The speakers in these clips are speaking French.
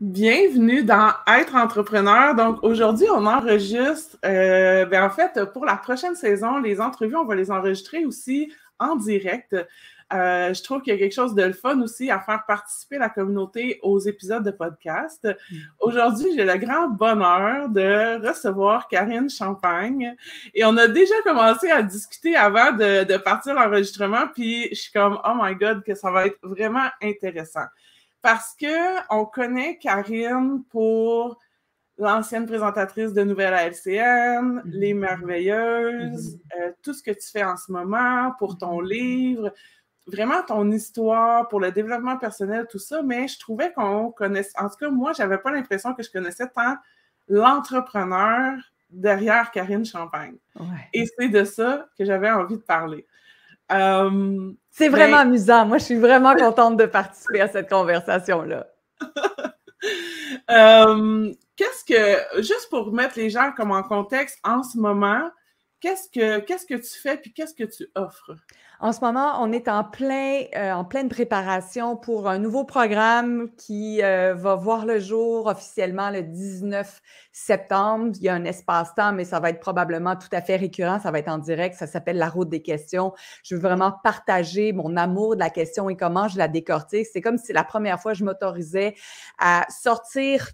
Bienvenue dans Être entrepreneur. Donc aujourd'hui, on enregistre, euh, bien, en fait, pour la prochaine saison, les entrevues, on va les enregistrer aussi en direct. Euh, je trouve qu'il y a quelque chose de fun aussi à faire participer la communauté aux épisodes de podcast. Mm-hmm. Aujourd'hui, j'ai le grand bonheur de recevoir Karine Champagne et on a déjà commencé à discuter avant de, de partir l'enregistrement, puis je suis comme, oh my god, que ça va être vraiment intéressant. Parce que on connaît Karine pour l'ancienne présentatrice de Nouvelle LCN, mhm. Les Merveilleuses, mhm. euh, tout ce que tu fais en ce moment pour ton mhm. livre, vraiment ton histoire, pour le développement personnel, tout ça, mais je trouvais qu'on connaissait, en tout cas, moi, je n'avais pas l'impression que je connaissais tant l'entrepreneur derrière Karine Champagne. Et c'est de ça que j'avais envie de parler c'est vraiment amusant. Moi, je suis vraiment contente de participer à cette conversation-là. qu'est-ce que, juste pour mettre les gens comme en contexte, en ce moment, qu'est-ce que, qu'est-ce que tu fais puis qu'est-ce que tu offres? En ce moment, on est en, plein, euh, en pleine préparation pour un nouveau programme qui euh, va voir le jour officiellement le 19 septembre. Il y a un espace-temps, mais ça va être probablement tout à fait récurrent. Ça va être en direct. Ça s'appelle La route des questions. Je veux vraiment partager mon amour de la question et comment je la décortique. C'est comme si la première fois, je m'autorisais à sortir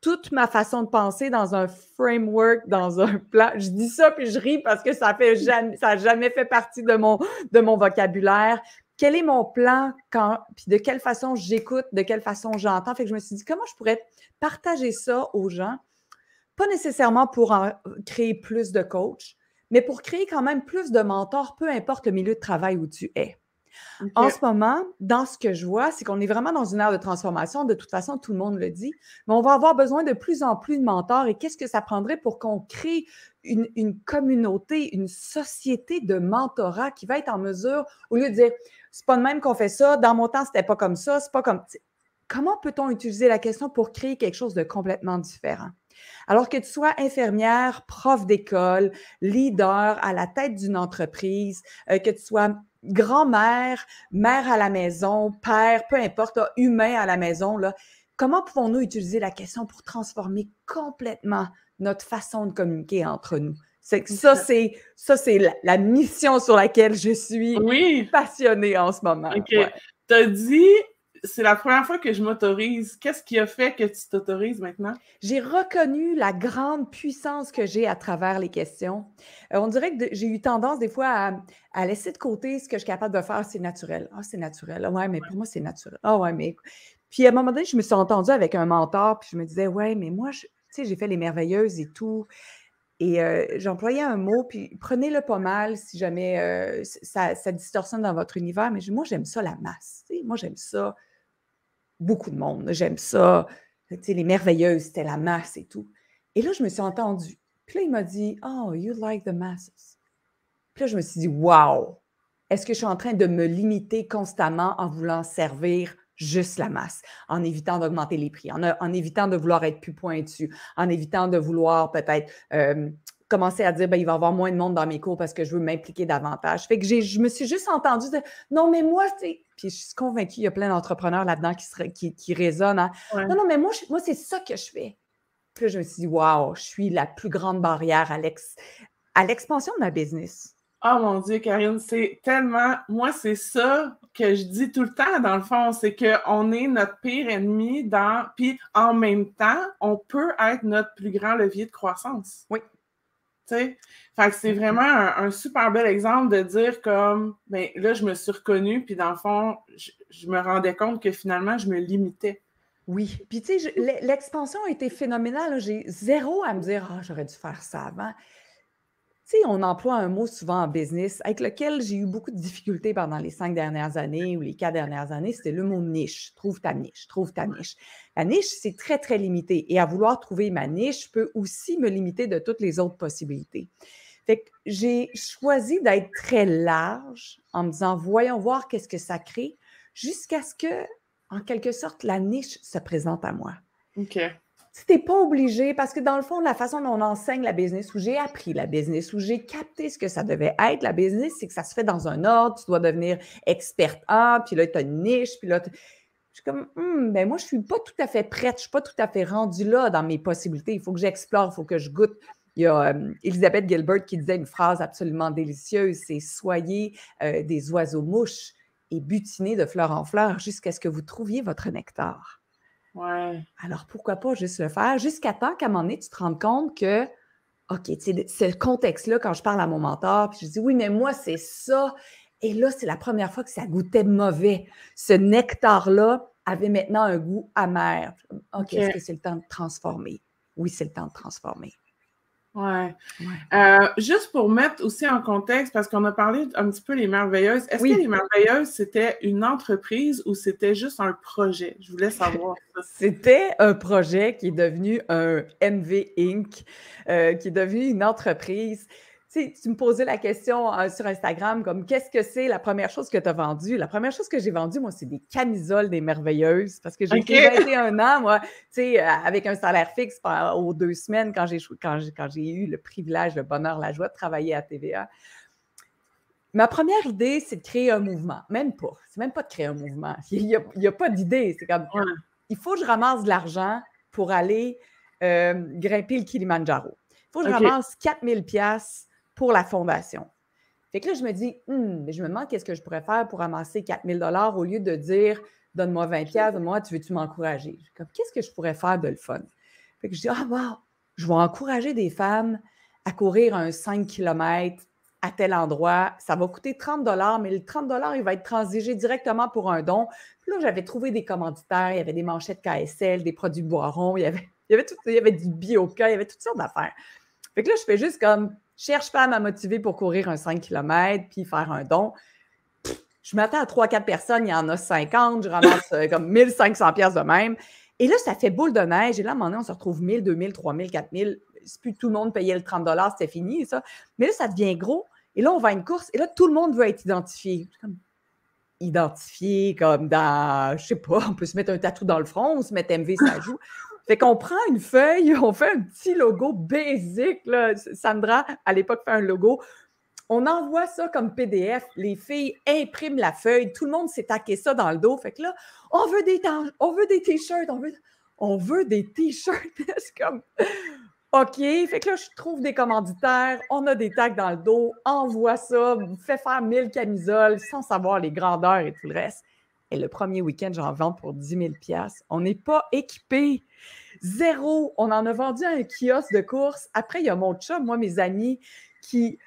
toute ma façon de penser dans un framework, dans un plan. Je dis ça puis je ris parce que ça fait ça n'a jamais fait partie de mon, de mon vocabulaire. Quel est mon plan quand, de quelle façon j'écoute, de quelle façon j'entends. Fait que je me suis dit comment je pourrais partager ça aux gens, pas nécessairement pour créer plus de coachs, mais pour créer quand même plus de mentors, peu importe le milieu de travail où tu es. En ce moment, dans ce que je vois, c'est qu'on est vraiment dans une ère de transformation. De toute façon, tout le monde le dit, mais on va avoir besoin de plus en plus de mentors. Et qu'est-ce que ça prendrait pour qu'on crée une, communauté, une société de mentorat qui va être en mesure, au lieu de dire, c'est pas de même qu'on fait ça, dans mon temps, c'était pas comme ça, c'est pas comme. Comment peut-on utiliser la question pour créer quelque chose de complètement différent? Alors que tu sois infirmière, prof d'école, leader à la tête d'une entreprise, euh, que tu sois grand-mère, mère à la maison, père, peu importe, humain à la maison, là, comment pouvons-nous utiliser la question pour transformer complètement notre façon de communiquer entre nous? C'est ça, c'est ça, c'est la, mission sur laquelle je suis passionnée en ce moment. T'as Tu dit c'est la première fois que je m'autorise. Qu'est-ce qui a fait que tu t'autorises maintenant? J'ai reconnu la grande puissance que j'ai à travers les questions. Euh, on dirait que j'ai eu tendance des fois à, laisser de côté ce que je suis capable de faire, c'est naturel. Ah, c'est naturel. Ah, ouais, mais pour moi, c'est naturel. Ah, oh, ouais, mais. Puis à un moment donné, je me suis entendue avec un mentor, puis je me disais, ouais, mais moi, tu sais, j'ai fait les merveilleuses et tout. Et euh, j'employais un mot, puis prenez-le pas mal si jamais euh, ça, ça, distorsionne dans votre univers, mais moi, j'aime ça, la masse. Moi, j'aime ça, beaucoup de monde. J'aime ça. Tu sais, les merveilleuses, c'était la masse et tout. Et là, je me suis entendue. Puis là, il m'a dit, Oh, you like the masses. Puis là, je me suis dit, Wow, est-ce que je suis en train de me limiter constamment en voulant servir juste la masse, en évitant d'augmenter les prix, en, évitant de vouloir être plus pointu, en évitant de vouloir peut-être euh, commencer à dire, ben, il va y avoir moins de monde dans mes cours parce que je veux m'impliquer davantage. Fait que je me suis juste entendue dire « non, mais moi, c'est... Puis je suis convaincue, il y a plein d'entrepreneurs là-dedans qui, qui, qui résonnent. Hein. Non, non, mais moi, moi c'est ça que je fais. Puis là, je me suis dit, waouh, je suis la plus grande barrière à, à l'expansion de ma business. Oh mon Dieu, Karine, c'est tellement. Moi, c'est ça que je dis tout le temps, dans le fond, c'est qu'on est notre pire ennemi dans. Puis en même temps, on peut être notre plus grand levier de croissance. Oui c'est mm-hmm. vraiment un, super bel exemple de dire comme, ben là, je me suis reconnue, puis dans le fond, je, me rendais compte que finalement, je me limitais. Oui. Puis tu sais, l'expansion a été phénoménale. J'ai zéro à me dire, ah, j'aurais dû faire ça avant on emploie un mot souvent en business avec lequel j'ai eu beaucoup de difficultés pendant les cinq dernières années ou les quatre dernières années, c'était le mot niche. Trouve ta niche, trouve ta niche. La niche, c'est très, très limité. Et à vouloir trouver ma niche peut aussi me limiter de toutes les autres possibilités. Fait que j'ai choisi d'être très large en me disant, voyons voir qu'est-ce que ça crée, jusqu'à ce que, en quelque sorte, la niche se présente à moi. OK. T'es pas obligé, parce que dans le fond, la façon dont on enseigne la business, où j'ai appris la business, où j'ai capté ce que ça devait être, la business, c'est que ça se fait dans un ordre, tu dois devenir experte A, puis là, tu as une niche, puis là, je suis comme, mais hum, ben moi, je ne suis pas tout à fait prête, je ne suis pas tout à fait rendue là dans mes possibilités. Il faut que j'explore, il faut que je goûte. Il y a euh, Elisabeth Gilbert qui disait une phrase absolument délicieuse, c'est soyez euh, des oiseaux mouches et butinez de fleur en fleur jusqu'à ce que vous trouviez votre nectar. Alors pourquoi pas juste le faire jusqu'à temps qu'à un moment donné, tu te rendes compte que, OK, c'est le contexte-là quand je parle à mon mentor, puis je dis oui, mais moi, c'est ça. Et là, c'est la première fois que ça goûtait mauvais. Ce nectar-là avait maintenant un goût amer. OK, est-ce que c'est le temps de transformer? Oui, c'est le temps de transformer. Ouais. Euh, juste pour mettre aussi en contexte, parce qu'on a parlé un petit peu les merveilleuses. Est-ce que les merveilleuses, c'était une entreprise ou c'était juste un projet? Je voulais savoir c'était un projet qui est devenu un MV Inc., euh, qui est devenu une entreprise sais, tu me posais la question euh, sur Instagram, comme qu'est-ce que c'est la première chose que tu as vendue? La première chose que j'ai vendue, moi, c'est des camisoles des merveilleuses parce que j'ai créé un ans, moi, tu sais, euh, avec un salaire fixe aux deux semaines quand j'ai, quand, j'ai, quand j'ai eu le privilège, le bonheur, la joie de travailler à TVA. Ma première idée, c'est de créer un mouvement. Même pas. C'est même pas de créer un mouvement. Il n'y a, pas d'idée. C'est comme, il faut que je ramasse de l'argent pour aller euh, grimper le Kilimanjaro. Il faut que je ramasse 4000 pièces pour la fondation. Fait que là, je me dis, hmm, je me demande qu'est-ce que je pourrais faire pour amasser 4000 dollars au lieu de dire, donne-moi 20 pièces, moi, tu veux-tu m'encourager? Comme, qu'est-ce que je pourrais faire de le fun? Fait que je dis, ah, je vais encourager des femmes à courir un 5 km à tel endroit. Ça va coûter 30 dollars, mais le 30 dollars, il va être transigé directement pour un don. Puis là, j'avais trouvé des commanditaires, il y avait des manchettes KSL, des produits Boiron, il y avait, il y avait, tout, il y avait du bioca, il y avait toutes sortes d'affaires. Fait que là, je fais juste comme cherche pas à me motiver pour courir un 5 km puis faire un don. Je m'attends à 3-4 personnes, il y en a 50, je ramasse euh, comme 1500 pièces de même. Et là, ça fait boule de neige. Et là, à un moment donné, on se retrouve 1000, 2000, 3000, 4000. Si plus tout le monde payait le 30 c'était fini, ça. Mais là, ça devient gros. Et là, on va à une course. Et là, tout le monde veut être identifié. Comme identifié comme dans, je sais pas, on peut se mettre un tatou dans le front, on se met MV, ça joue. Fait qu'on prend une feuille, on fait un petit logo basic. Sandra, à l'époque, fait un logo. On envoie ça comme PDF. Les filles impriment la feuille. Tout le monde s'est taqué ça dans le dos. Fait que là, on veut des, on veut des t-shirts, on veut, on veut des t-shirts. C'est comme. OK, fait que là, je trouve des commanditaires, on a des tacs dans le dos, envoie ça, fait faire mille camisoles sans savoir les grandeurs et tout le reste. Et le premier week-end, j'en vends pour 10 000 On n'est pas équipé. Zéro. On en a vendu à un kiosque de course. Après, il y a mon chum, moi, mes amis, qui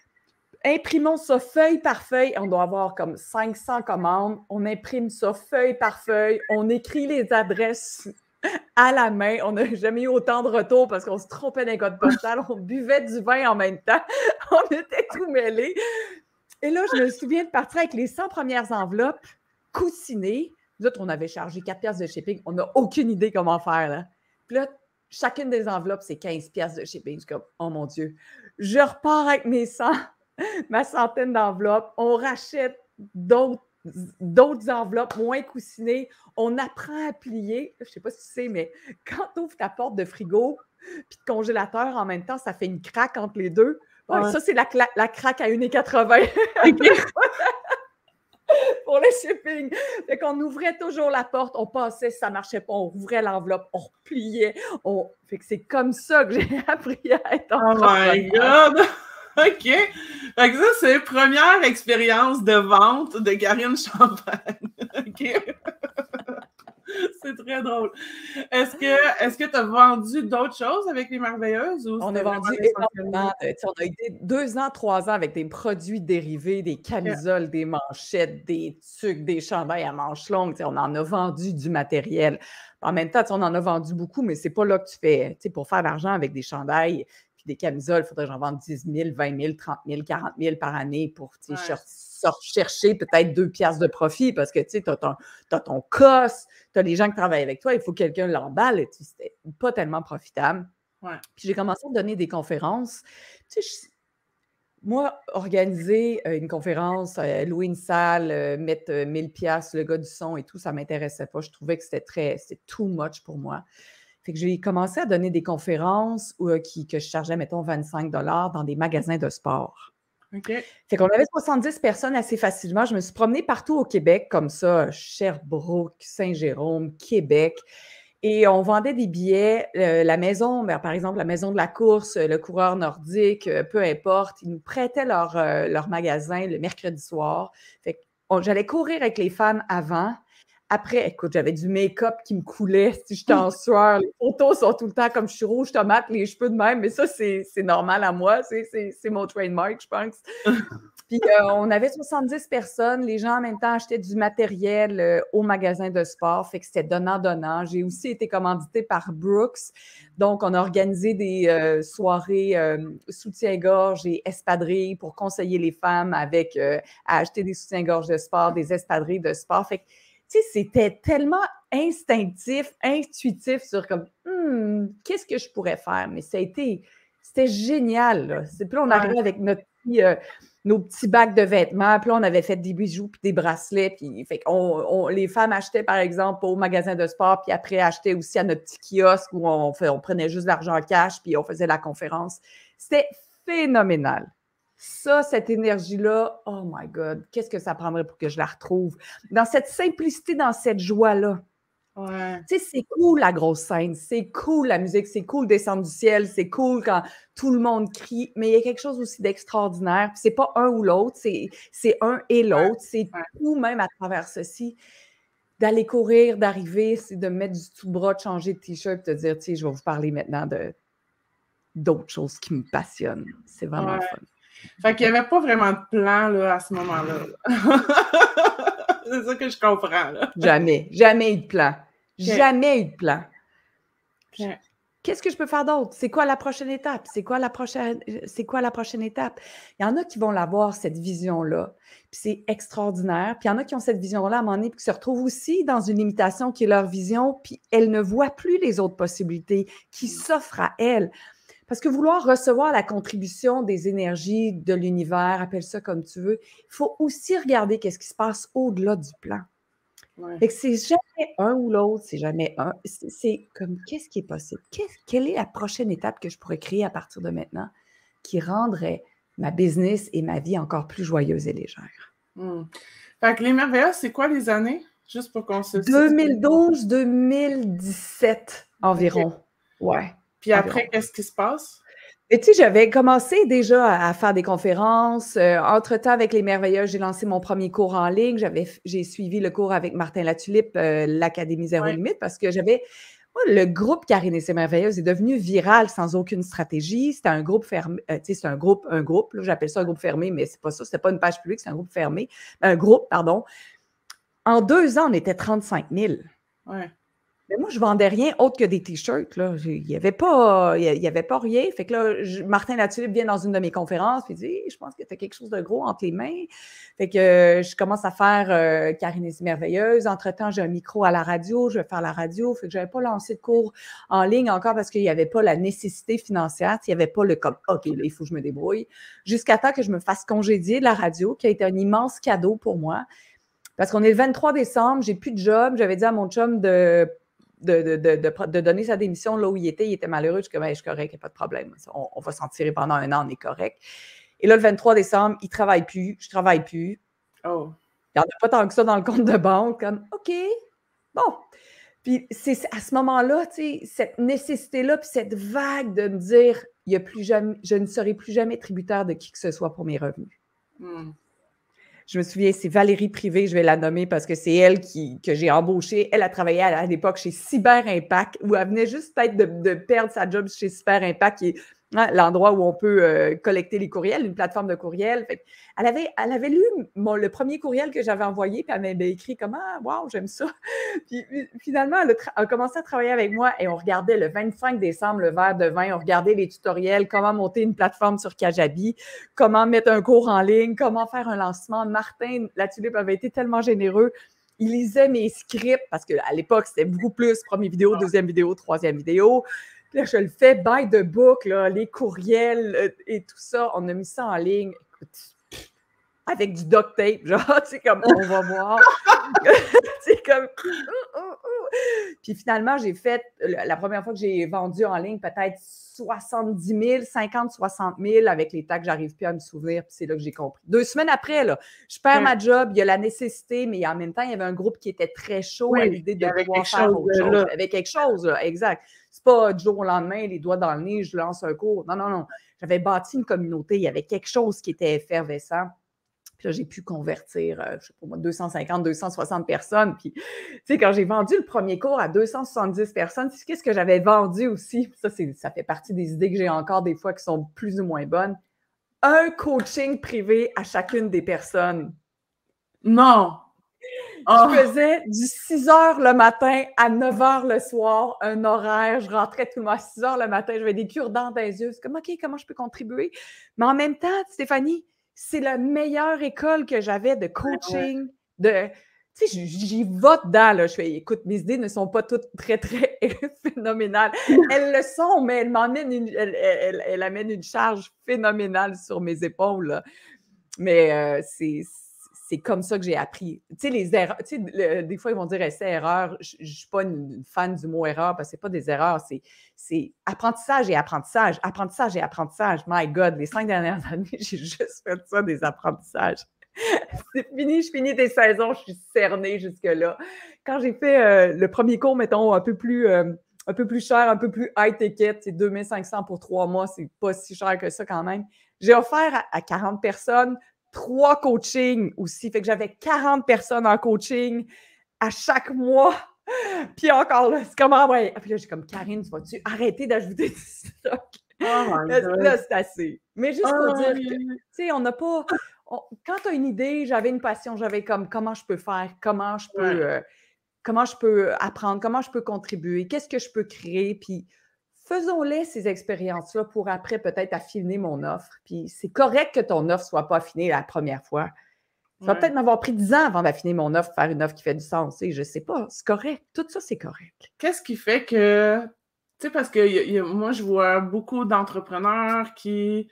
imprimons ça feuille par feuille. On doit avoir comme 500 commandes. On imprime ça feuille par feuille. On écrit les adresses à la main. On n'a jamais eu autant de retours parce qu'on se trompait d'un code postal. On buvait du vin en même temps. On était tout mêlés. Et là, je me souviens de partir avec les 100 premières enveloppes coussiné. Nous autres, on avait chargé 4 pièces de shipping. On n'a aucune idée comment faire. Là. Puis là, chacune des enveloppes, c'est 15 pièces de shipping. Je comme, oh mon Dieu. Je repars avec mes 100, ma centaine d'enveloppes. On rachète d'autres enveloppes moins coussinées. On apprend à plier. Je ne sais pas si tu sais, mais quand tu ouvres ta porte de frigo puis de congélateur en même temps, ça fait une craque entre les deux. Ça, c'est la, la, craque à 1,80. 80 pour le shipping. Fait qu'on ouvrait toujours la porte, on passait, ça marchait pas, on ouvrait l'enveloppe, on repliait. Fait que c'est comme ça que j'ai appris à être Oh my God! OK. Fait que ça, c'est première expérience de vente de Karine Champagne. OK. c'est très drôle. Est-ce que est tu as vendu d'autres choses avec les merveilleuses? Ou on a vendu énormément. on a été deux ans, trois ans avec des produits dérivés, des camisoles, des manchettes, des tucs, des chandails à manches longues. On en a vendu du matériel. En même temps, on en a vendu beaucoup, mais c'est pas là que tu fais. Pour faire de l'argent avec des chandails puis des camisoles, il faudrait que j'en vende 10 000, 20 000, 30 000, 40 000 par année pour tes shorts chercher peut-être deux piastres de profit parce que tu sais, tu as, ton cos tu as les gens qui travaillent avec toi, il faut que quelqu'un l'emballe. C'était pas tellement profitable. Puis j'ai commencé à donner des conférences. moi, organiser euh, une conférence, euh, louer une salle, euh, mettre 1000 pièces, le gars du son et tout, ça m'intéressait pas. Je trouvais que c'était très, c'était too much pour moi. Fait que j'ai commencé à donner des conférences qui, que je chargeais, mettons, 25 dans des magasins de sport. Okay. Fait qu'on avait 70 personnes assez facilement. Je me suis promenée partout au Québec, comme ça, Sherbrooke, Saint-Jérôme, Québec. Et on vendait des billets, euh, la maison, ben, par exemple, la maison de la course, euh, le coureur nordique, euh, peu importe, ils nous prêtaient leur, leur magasin le mercredi soir. Fait j'allais courir avec les femmes avant après, écoute, j'avais du make-up qui me coulait, si j'étais en sueur. Les photos sont tout le temps comme je suis rouge tomate, les cheveux de même, mais ça, c'est normal à moi. C'est mon trademark, je pense. Puis euh, on avait 70 personnes. Les gens, en même temps, achetaient du matériel euh, au magasin de sport. Fait que c'était donnant-donnant. J'ai aussi été commanditée par Brooks. Donc, on a organisé des euh, soirées soutien-gorge et espadrilles pour conseiller les femmes avec, à acheter des soutiens-gorge de sport, des espadrilles de sport. Fait que c'était tellement instinctif, intuitif sur comme, hmm, qu'est-ce que je pourrais faire? Mais ça a été, c'était génial. c'est Puis on arrivait avec euh, nos petits bacs de vêtements. Puis on avait fait des bijoux, puis des bracelets. Puis les femmes achetaient, par exemple, au magasin de sport. Puis après, achetaient aussi à notre petit kiosque où on, on prenait juste l'argent en cash, puis on faisait la conférence. C'était phénoménal. Ça, cette énergie-là, oh my God, qu'est-ce que ça prendrait pour que je la retrouve? Dans cette simplicité, dans cette joie-là. Tu sais, c'est cool la grosse scène, c'est cool la musique, c'est cool descendre du ciel, c'est cool quand tout le monde crie, mais il y a quelque chose aussi d'extraordinaire. C'est pas un ou l'autre, c'est un et l'autre, c'est tout même à travers ceci. D'aller courir, d'arriver, c'est de mettre du tout bras, de changer de t-shirt, de dire, sais, je vais vous parler maintenant d'autres choses qui me passionnent. C'est vraiment fun. Fait qu'il n'y avait pas vraiment de plan là, à ce moment-là. c'est ça que je comprends. Jamais, jamais eu de plan. Jamais eu de plan. Qu'est-ce que je peux faire d'autre? C'est quoi la prochaine étape? C'est quoi la prochaine, c'est quoi la prochaine étape? Il y en a qui vont l'avoir, cette vision-là. Puis c'est extraordinaire. Puis il y en a qui ont cette vision-là à un moment donné, puis qui se retrouvent aussi dans une limitation qui est leur vision, puis elles ne voient plus les autres possibilités qui s'offrent à elles. Parce que vouloir recevoir la contribution des énergies de l'univers, appelle ça comme tu veux, il faut aussi regarder qu'est-ce qui se passe au-delà du plan. Ouais. c'est jamais un ou l'autre, c'est jamais un. C'est, comme qu'est-ce qui est possible? quelle est la prochaine étape que je pourrais créer à partir de maintenant qui rendrait ma business et ma vie encore plus joyeuse et légère? Hmm. Fait que les merveilles, c'est quoi les années? Juste pour qu'on se 2012-2017 environ. Oui. Ouais. Puis après, qu'est-ce qui se passe? Et tu sais, j'avais commencé déjà à, faire des conférences. Euh, entre-temps, avec les Merveilleuses, j'ai lancé mon premier cours en ligne. J'ai suivi le cours avec Martin Latulippe, euh, l'Académie Zéro Limite, parce que j'avais... le groupe Karine et ses merveilleuses est devenu viral sans aucune stratégie. C'était un groupe fermé, euh, tu sais, c'est un groupe, un groupe, j'appelle ça un groupe fermé, mais c'est pas ça, c'était pas une page publique, c'est un groupe fermé, un groupe, pardon. En deux ans, on était 35 000. Ouais moi, je vendais rien autre que des t-shirts. Il n'y avait, pas, avait pas rien. Fait que là, Martin Latulippe vient dans une de mes conférences et dit Je pense que tu as quelque chose de gros entre les mains. Fait que euh, je commence à faire euh, Carinésie merveilleuse. Entre-temps, j'ai un micro à la radio. Je vais faire la radio. Fait que je n'avais pas lancé de cours en ligne encore parce qu'il n'y avait pas la nécessité financière. Il n'y avait pas le comme OK, il faut que je me débrouille. Jusqu'à temps que je me fasse congédier de la radio, qui a été un immense cadeau pour moi. Parce qu'on est le 23 décembre, j'ai plus de job. J'avais dit à mon chum de de, de, donner sa démission là où il était. Il était malheureux. Je dis comme, je suis correct, il n'y a pas de problème. On, va s'en tirer pendant un an, on est correct. Et là, le 23 décembre, il ne travaille plus, je ne travaille plus. Oh. Il n'y en a pas tant que ça dans le compte de banque. Comme, OK, bon. Puis c'est à ce moment-là, tu cette nécessité-là, puis cette vague de me dire, il y a plus jamais, je ne serai plus jamais tributaire de qui que ce soit pour mes revenus. Hmm. Je me souviens, c'est Valérie Privé, je vais la nommer parce que c'est elle qui, que j'ai embauchée. Elle a travaillé à, l'époque chez Cyber Impact, où elle venait juste peut-être de, perdre sa job chez Cyber Impact, Hein, l'endroit où on peut euh, collecter les courriels, une plateforme de courriels. elle, avait, elle avait lu le premier courriel que j'avais envoyé, puis elle m'avait écrit comment Ah, wow, j'aime ça. puis euh, finalement, elle a, commencé à travailler avec moi et on regardait le 25 décembre le verre de vin, on regardait les tutoriels, comment monter une plateforme sur Kajabi, comment mettre un cours en ligne, comment faire un lancement. Martin, la tulipe avait été tellement généreux il lisait mes scripts parce qu'à l'époque, c'était beaucoup plus première vidéo, ah. deuxième vidéo, troisième vidéo là, je le fais by the book, là, les courriels euh, et tout ça. On a mis ça en ligne. Écoute, avec du duct tape, genre, tu comme on va voir. c'est comme. Puis finalement, j'ai fait, la première fois que j'ai vendu en ligne, peut-être 70 000, 50, 60 000 avec les taxes, j'arrive plus à me souvenir. Puis c'est là que j'ai compris. Deux semaines après, là, je perds ma job, il y a la nécessité, mais en même temps, il y avait un groupe qui était très chaud à l'idée de faire autre chose. Avec quelque chose, exact. C'est pas du jour au lendemain, les doigts dans le nez, je lance un cours. Non, non, non. J'avais bâti une communauté, il y avait quelque chose qui était effervescent. Puis là, j'ai pu convertir, euh, je sais pas moi, 250, 260 personnes. Puis, tu sais, quand j'ai vendu le premier cours à 270 personnes, c'est qu'est-ce que j'avais vendu aussi? Ça, ça fait partie des idées que j'ai encore des fois qui sont plus ou moins bonnes. Un coaching privé à chacune des personnes. Non! Je oh! faisais du 6 h le matin à 9 h le soir, un horaire. Je rentrais tout le mois à 6 h le matin. je vais des cure-dents dans les yeux. C'est comme, OK, comment je peux contribuer? Mais en même temps, Stéphanie, c'est la meilleure école que j'avais de ah coaching, de. Tu sais, j'y vote dedans, là. Je fais, écoute, mes idées ne sont pas toutes très, très phénoménales. Elles le sont, mais elles m'emmènent une, elle, une charge phénoménale sur mes épaules, Mais euh, c'est c'est comme ça que j'ai appris. Tu sais, les erreurs, tu sais, des fois, ils vont dire essai, erreur. Je ne suis pas une fan du mot erreur parce que ce pas des erreurs, c'est apprentissage et apprentissage, apprentissage et apprentissage. My God, les cinq dernières années, j'ai juste fait ça, des apprentissages. c'est fini, je finis des saisons, je suis cernée jusque-là. Quand j'ai fait euh, le premier cours, mettons, un peu plus. Euh, un peu plus cher, un peu plus high ticket, c'est 2500 pour trois mois, c'est pas si cher que ça quand même. J'ai offert à 40 personnes trois coachings aussi. Fait que j'avais 40 personnes en coaching à chaque mois. Puis encore c'est comment, ah ouais. Puis là, j'ai comme Karine, tu vas-tu arrêter d'ajouter du stock? Oh là, c'est assez. Mais juste pour oh dire que, tu sais, on n'a pas. quand tu as une idée, j'avais une passion, j'avais comme comment je peux faire, comment je peux, euh, comment je peux apprendre, comment je peux contribuer, qu'est-ce que je peux créer. Puis faisons-les ces expériences-là pour après peut-être affiner mon offre. Puis c'est correct que ton offre ne soit pas affinée la première fois. Ça va peut-être m'avoir pris 10 ans avant d'affiner mon offre, faire une offre qui fait du sens. Et je sais pas, c'est correct. Tout ça, c'est correct. Qu'est-ce qui fait que. Tu sais, parce que moi, je vois beaucoup d'entrepreneurs qui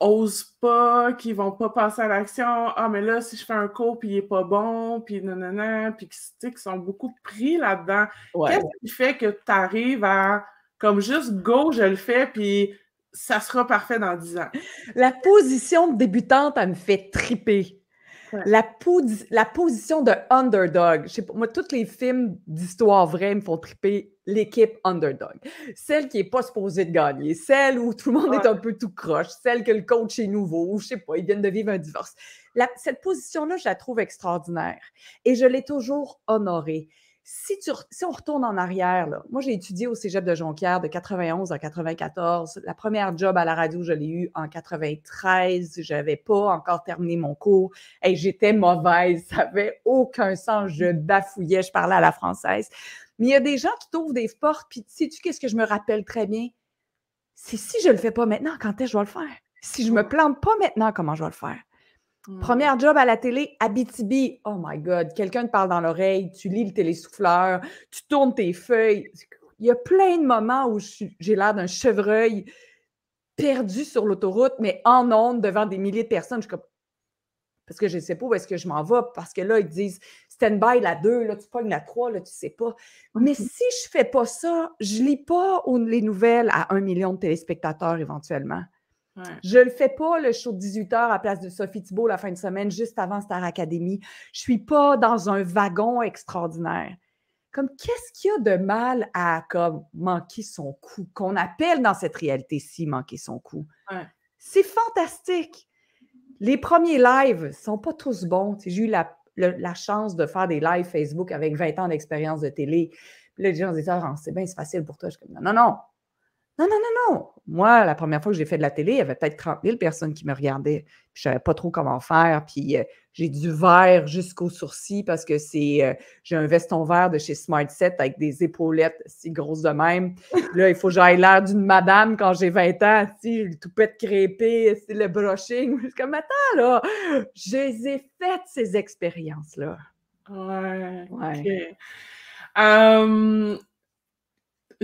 osent pas, qui vont pas passer à l'action. Ah, mais là, si je fais un cours, puis il n'est pas bon, puis nanana, puis qui sont beaucoup pris là-dedans. Qu'est-ce qui fait que tu arrives à comme juste go, je le fais, puis ça sera parfait dans dix ans. La position de débutante, elle me fait triper. La, la, position de underdog. Je sais pas, moi, tous les films d'histoire vraie me font triper l'équipe underdog. Celle qui n'est pas supposée de gagner, celle où tout le monde est un peu tout croche, celle que le coach est nouveau, ou je sais pas, ils viennent de vivre un divorce. cette position-là, je la trouve extraordinaire. Et je l'ai toujours honorée. Si, si on retourne en arrière, moi j'ai étudié au Cégep de Jonquière de 91 à 94. La première job à la radio, je l'ai eue en 93. Je n'avais pas encore terminé mon cours. et J'étais mauvaise. Ça n'avait aucun sens. Je bafouillais. Je parlais à la française. Mais il y a des gens qui t'ouvrent des portes. Puis sais-tu qu'est-ce que je me rappelle très bien? C'est si je ne le fais pas maintenant, quand est-ce que je dois le faire? Si je ne me plante pas maintenant, comment je vais le faire? Première job à la télé, Abitibi. Oh my God, quelqu'un te parle dans l'oreille, tu lis le télésouffleur, tu tournes tes feuilles. Il y a plein de moments où j'ai l'air d'un chevreuil perdu sur l'autoroute, mais en ondes devant des milliers de personnes. Je comme, parce que je ne sais pas où est-ce que je m'en vais, parce que là, ils disent stand-by la 2, là, tu pognes la 3, là, tu ne sais pas. Mais mhm. si je ne fais pas ça, je ne lis pas les nouvelles à un million de téléspectateurs éventuellement. Je le fais pas le show de 18h à place de Sophie Thibault la fin de semaine, juste avant Star Academy. Je suis pas dans un wagon extraordinaire. Comme qu'est-ce qu'il y a de mal à comme manquer son coup, qu'on appelle dans cette réalité-ci manquer son coup. C'est fantastique. Les premiers lives sont pas tous bons. J'ai eu la, chance de faire des lives Facebook avec 20 ans d'expérience de télé. Puis là, les gens disent ah, c'est bien, c'est facile pour toi. Je non, non, non, non, non, non. Moi, la première fois que j'ai fait de la télé, il y avait peut-être 30 000 personnes qui me regardaient. Je je savais pas trop comment faire. Puis euh, j'ai du vert jusqu'aux sourcils parce que c'est euh, j'ai un veston vert de chez Smart Set avec des épaulettes si grosses de même. Là, il faut que j'aille l'air d'une madame quand j'ai 20 ans. Si le toupette crépé, si le brushing. Je comme attends là, je les ai faites ces expériences là. Ouais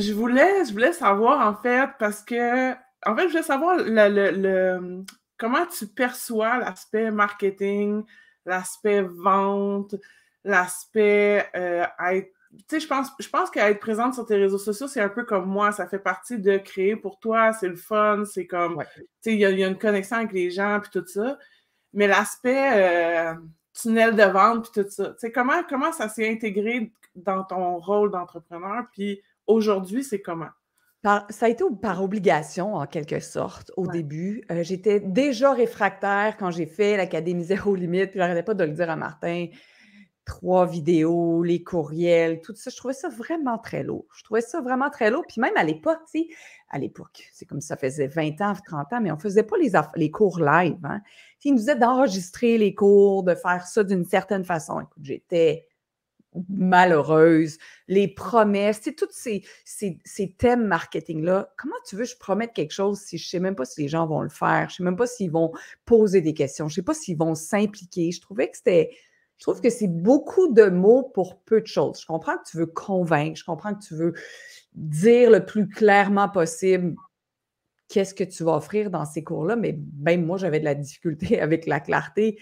je voulais, je voulais savoir, en fait, parce que, en fait, je voulais savoir le, comment tu perçois l'aspect marketing, l'aspect vente, l'aspect euh, être. Tu sais, je pense, je pense qu'être présente sur tes réseaux sociaux, c'est un peu comme moi. Ça fait partie de créer pour toi. C'est le fun. C'est comme. Tu sais, il y, a une connexion avec les gens, puis tout ça. Mais l'aspect euh, tunnel de vente, puis tout ça. Tu sais, comment, comment ça s'est intégré dans ton rôle d'entrepreneur? Puis Aujourd'hui, c'est comment? ça a été par obligation, en quelque sorte, au début. Euh, j'étais déjà réfractaire quand j'ai fait l'Académie Zéro Limite, Je n'arrêtais pas de le dire à Martin. Trois vidéos, les courriels, tout ça. Je trouvais ça vraiment très lourd. Je trouvais ça vraiment très lourd. Puis même à l'époque, tu sais, à l'époque, c'est comme ça faisait 20 ans, 30 ans, mais on ne faisait pas les, cours live. Hein. Ils nous disaient d'enregistrer les cours, de faire ça d'une certaine façon. Écoute, j'étais malheureuses, les promesses, c'est tous ces, ces, thèmes marketing-là. Comment tu veux que je promette quelque chose si je ne sais même pas si les gens vont le faire, je ne sais même pas s'ils vont poser des questions, je ne sais pas s'ils vont s'impliquer. Je trouvais que c'était. Je trouve que c'est beaucoup de mots pour peu de choses. Je comprends que tu veux convaincre, je comprends que tu veux dire le plus clairement possible qu'est-ce que tu vas offrir dans ces cours-là, mais même moi, j'avais de la difficulté avec la clarté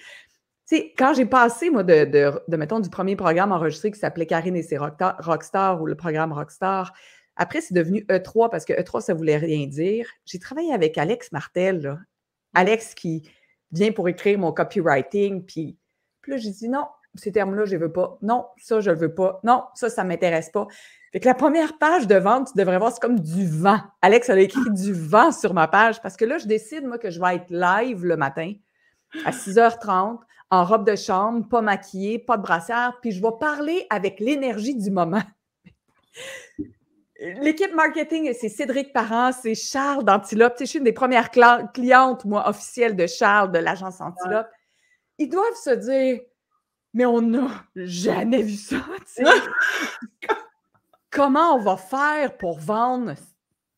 sais, quand j'ai passé, moi, de, de, de, mettons, du premier programme enregistré qui s'appelait Karine et ses Rockstar ou le programme Rockstar, après, c'est devenu E3 parce que E3, ça voulait rien dire. J'ai travaillé avec Alex Martel, Alex qui vient pour écrire mon copywriting, puis, plus là, j'ai dit non, ces termes-là, je ne veux pas. Non, ça, je ne veux pas. Non, ça, ça ne m'intéresse pas. Fait que la première page de vente, tu devrais voir, c'est comme du vent. Alex, elle a écrit du vent sur ma page parce que là, je décide, moi, que je vais être live le matin à 6h30 en robe de chambre, pas maquillée, pas de brassière, puis je vais parler avec l'énergie du moment. L'équipe marketing, c'est Cédric Parent, c'est Charles d'Antilope. Je suis une des premières clientes, moi, officielle de Charles de l'agence Antilope. Ils doivent se dire, mais on n'a jamais vu ça. Comment on va faire pour vendre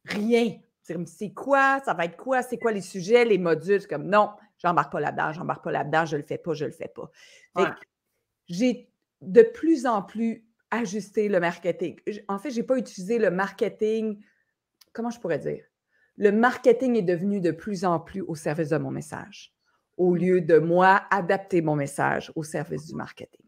rien? C'est quoi? Ça va être quoi? C'est quoi les sujets, les modules? Comme non, j'embarque pas là-dedans, j'embarque pas là-dedans, je le fais pas, je le fais pas. J'ai de plus en plus ajusté le marketing. En fait, j'ai pas utilisé le marketing, comment je pourrais dire? Le marketing est devenu de plus en plus au service de mon message, au lieu de moi adapter mon message au service du marketing.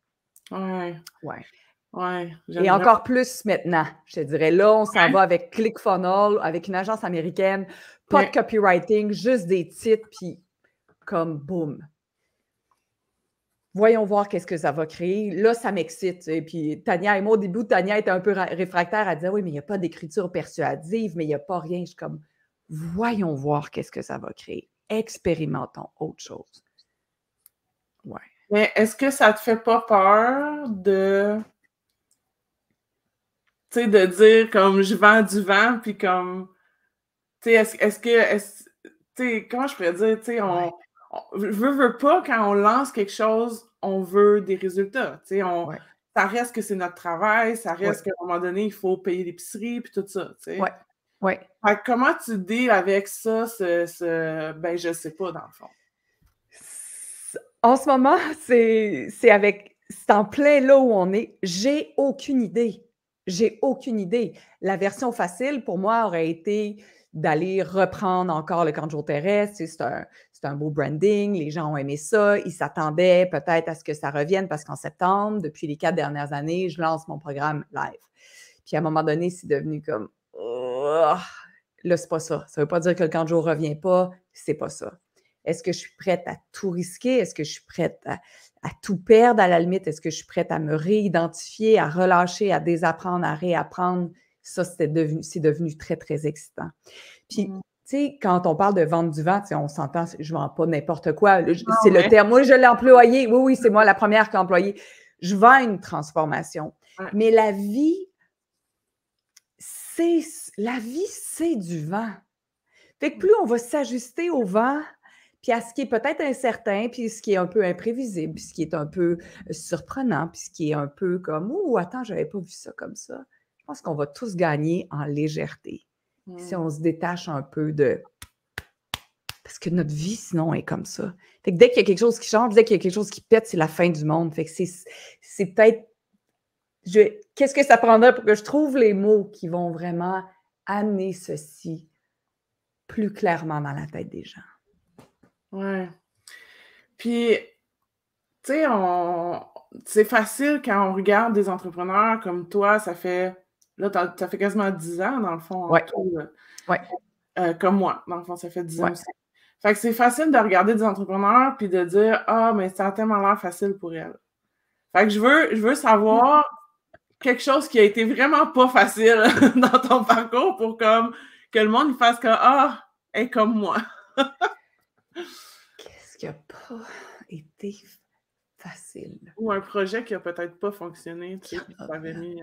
Ouais. Ouais. Ouais, et encore plus maintenant, je te dirais. Là, on s'en hein? va avec ClickFunnels, avec une agence américaine, pas de copywriting, juste des titres, puis comme boum. Voyons voir qu'est-ce que ça va créer. Là, ça m'excite. Et puis, Tania et moi, au début, Tania était un peu réfractaire à dire Oui, mais il n'y a pas d'écriture persuasive, mais il n'y a pas rien. Je suis comme Voyons voir qu'est-ce que ça va créer. Expérimentons autre chose. Ouais. Mais est-ce que ça ne te fait pas peur de tu sais, de dire comme je vends du vent, puis comme, tu sais, est-ce, que, tu sais, comment je pourrais dire, tu sais, on, je veut, veut pas, quand on lance quelque chose, on veut des résultats. On, Ça reste que c'est notre travail, ça reste qu'à un moment donné, il faut payer l'épicerie, puis tout ça. Oui. Ouais. comment tu deals avec ça, ce, ben je sais pas, dans le fond? En ce moment, c'est avec c'est en plein là où on est. J'ai aucune idée. J'ai aucune idée. La version facile pour moi aurait été d'aller reprendre encore le camp de jour C'est un, c'est un beau branding, les gens ont aimé ça, ils s'attendaient peut-être à ce que ça revienne parce qu'en septembre, depuis les quatre dernières années, je lance mon programme live. Puis à un moment donné, c'est devenu comme oh, là, c'est pas ça. Ça veut pas dire que le grand jour revient pas, c'est pas ça. Est-ce que je suis prête à tout risquer? Est-ce que je suis prête à, tout perdre à la limite? Est-ce que je suis prête à me réidentifier, à relâcher, à désapprendre, à réapprendre? Ça, c'est devenu, devenu très, très excitant. Puis, mmh sais, quand on parle de vente du vent, on s'entend, je ne vends pas n'importe quoi. Ah c'est le terme. Moi, je l'ai employé. Oui, oui, c'est moi la première qui employé. Je vends une transformation. Mais la vie, c'est la vie, c'est du vent. Fait mm. plus on va s'ajuster au vent, puis à ce qui est peut-être incertain, puis ce qui est un peu imprévisible, puis ce qui est un peu euh, surprenant, puis ce qui est un peu comme « Oh, attends, je n'avais pas vu ça comme ça », je pense qu'on va tous gagner en légèreté si mm. on se détache un peu de. Parce que notre vie, sinon, est comme ça. Fait que dès qu'il y a quelque chose qui change, dès qu'il y a quelque chose qui pète, c'est la fin du monde. Fait que c'est peut-être. Je... Qu'est-ce que ça prendrait pour que je trouve les mots qui vont vraiment amener ceci plus clairement dans la tête des gens? Ouais. Puis, tu sais, on... c'est facile quand on regarde des entrepreneurs comme toi, ça fait Là, ça fait quasiment 10 ans, dans le fond. Oui. Euh, comme moi, dans le fond, ça fait 10 ans aussi. Fait que c'est facile de regarder des entrepreneurs puis de dire Ah, mais ça a tellement l'air facile pour elles. » Fait que je veux, je veux savoir quelque chose qui a été vraiment pas facile dans ton parcours pour comme que le monde fasse que Ah, est comme moi. Qu'est-ce qui a pas été facile? Ou un projet qui a peut-être pas fonctionné, tu sais, tu mis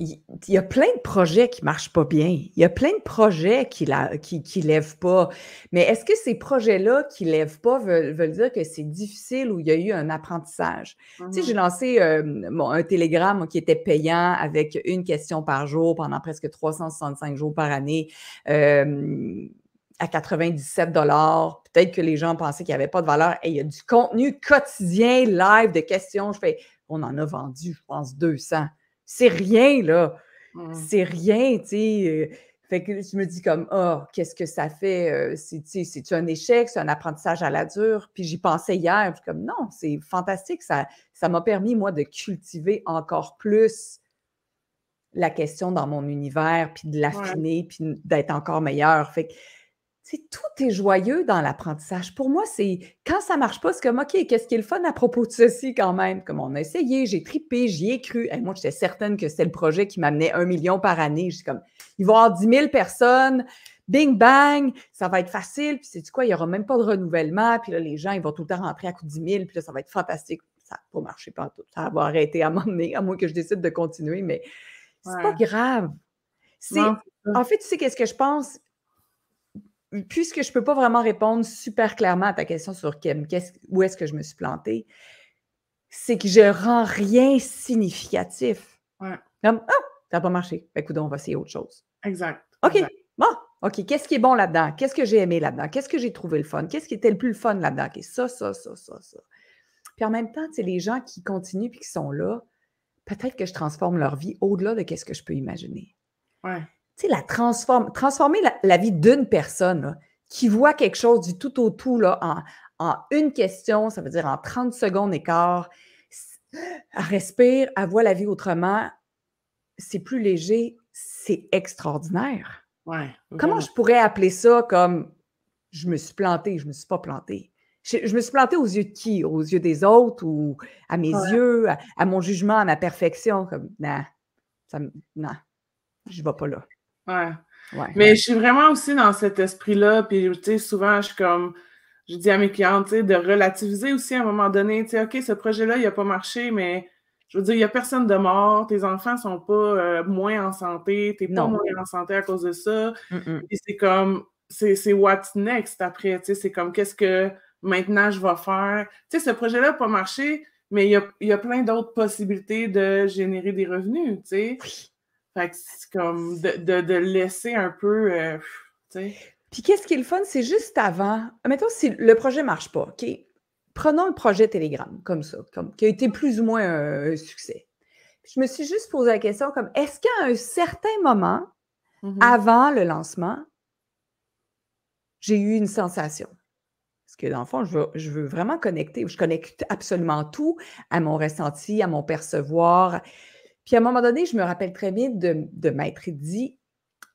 il y a plein de projets qui ne marchent pas bien. Il y a plein de projets qui ne lèvent pas. Mais est-ce que ces projets-là qui ne lèvent pas veulent, dire que c'est difficile ou il y a eu un apprentissage? Tu sais, j'ai mm-hmm. lancé euh, un télégramme qui était payant avec une question par jour pendant presque 365 jours par année. Euh, à 97 dollars. Peut-être que les gens pensaient qu'il n'y avait pas de valeur. Et il y a du contenu quotidien, live de questions. Je fais, on en a vendu, je pense, 200. C'est rien, là. Mmh. C'est rien, tu sais. Euh, fait que je me dis comme, oh, qu'est-ce que ça fait? Euh, c'est-tu un échec? C'est un apprentissage à la dure? Puis j'y pensais hier. Puis comme, non, c'est fantastique. Ça m'a permis, moi, de cultiver encore plus la question dans mon univers, puis de l'affiner, puis d'être encore meilleur. Fait que tout est joyeux dans l'apprentissage. Pour moi, c'est quand ça marche pas, c'est comme OK, qu'est-ce qui est le fun à propos de ceci quand même? Comme on a essayé, j'ai tripé, j'y ai cru. moi, j'étais certaine que c'était le projet qui m'amenait un million par année. suis comme il va y avoir 10 000 personnes, bing bang, ça va être facile, puis c'est quoi, il n'y aura même pas de renouvellement, puis là, les gens, ils vont tout le temps rentrer à coup de 10 000, puis là, ça va être fantastique. Ça n'a pas marché pas tout. Ça va arrêter à un à moins que je décide de continuer, mais c'est pas grave. C'est, en fait, tu sais qu'est-ce que je pense? puisque je ne peux pas vraiment répondre super clairement à ta question sur où est-ce que je me suis plantée, c'est que je rends rien significatif. Ouais. Comme, ah, ça n'a pas marché. écoute, ben, on va essayer autre chose. Exact. OK. Bon. OK. Qu'est-ce qui est bon là-dedans? Qu'est-ce que j'ai aimé là-dedans? Qu'est-ce que j'ai trouvé le fun? Qu'est-ce qui était le plus fun là-dedans? ça, ça, ça, ça, ça. Puis en même temps, tu sais, les gens qui continuent puis qui sont là, peut-être que je transforme leur vie au-delà de ce que je peux imaginer. Ouais c'est la transforme, transformer la, vie d'une personne qui voit quelque chose du tout au tout là, en, une question, ça veut dire en 30 secondes et quart, respire, elle voit la vie autrement, c'est plus léger, c'est extraordinaire. Comment je pourrais appeler ça comme je me suis planté, je me suis pas planté? Je, me suis planté aux yeux de qui? Aux yeux des autres ou à mes yeux, à, mon jugement, à ma perfection? Comme, non, ça, non, je vais pas là. Ouais. Mais je suis vraiment aussi dans cet esprit-là. Puis, tu sais, souvent, je suis comme, je dis à mes clientes, de relativiser aussi à un moment donné. Tu sais, OK, ce projet-là, il n'a pas marché, mais je veux dire, il n'y a personne de mort, tes enfants ne sont pas euh, moins en santé, t'es pas moins en santé à cause de ça. c'est comme, c'est what's next après, tu sais, c'est comme qu'est-ce que maintenant je vais faire. Tu sais, ce projet-là n'a pas marché, mais il y a, y a, plein d'autres possibilités de générer des revenus, tu sais. Fait que c'est comme de, de, laisser un peu. Euh, sais... Puis qu'est-ce qui est le fun? C'est juste avant. Mettons, si le projet ne marche pas, OK? Prenons le projet Telegram, comme ça, comme, qui a été plus ou moins un, succès. je me suis juste posé la question comme est-ce qu'à un certain moment, mm-hmm. avant le lancement, j'ai eu une sensation? Parce que dans le fond, je veux, je veux, vraiment connecter. Je connecte absolument tout à mon ressenti, à mon percevoir, puis à un moment donné, je me rappelle très bien de, de m'être dit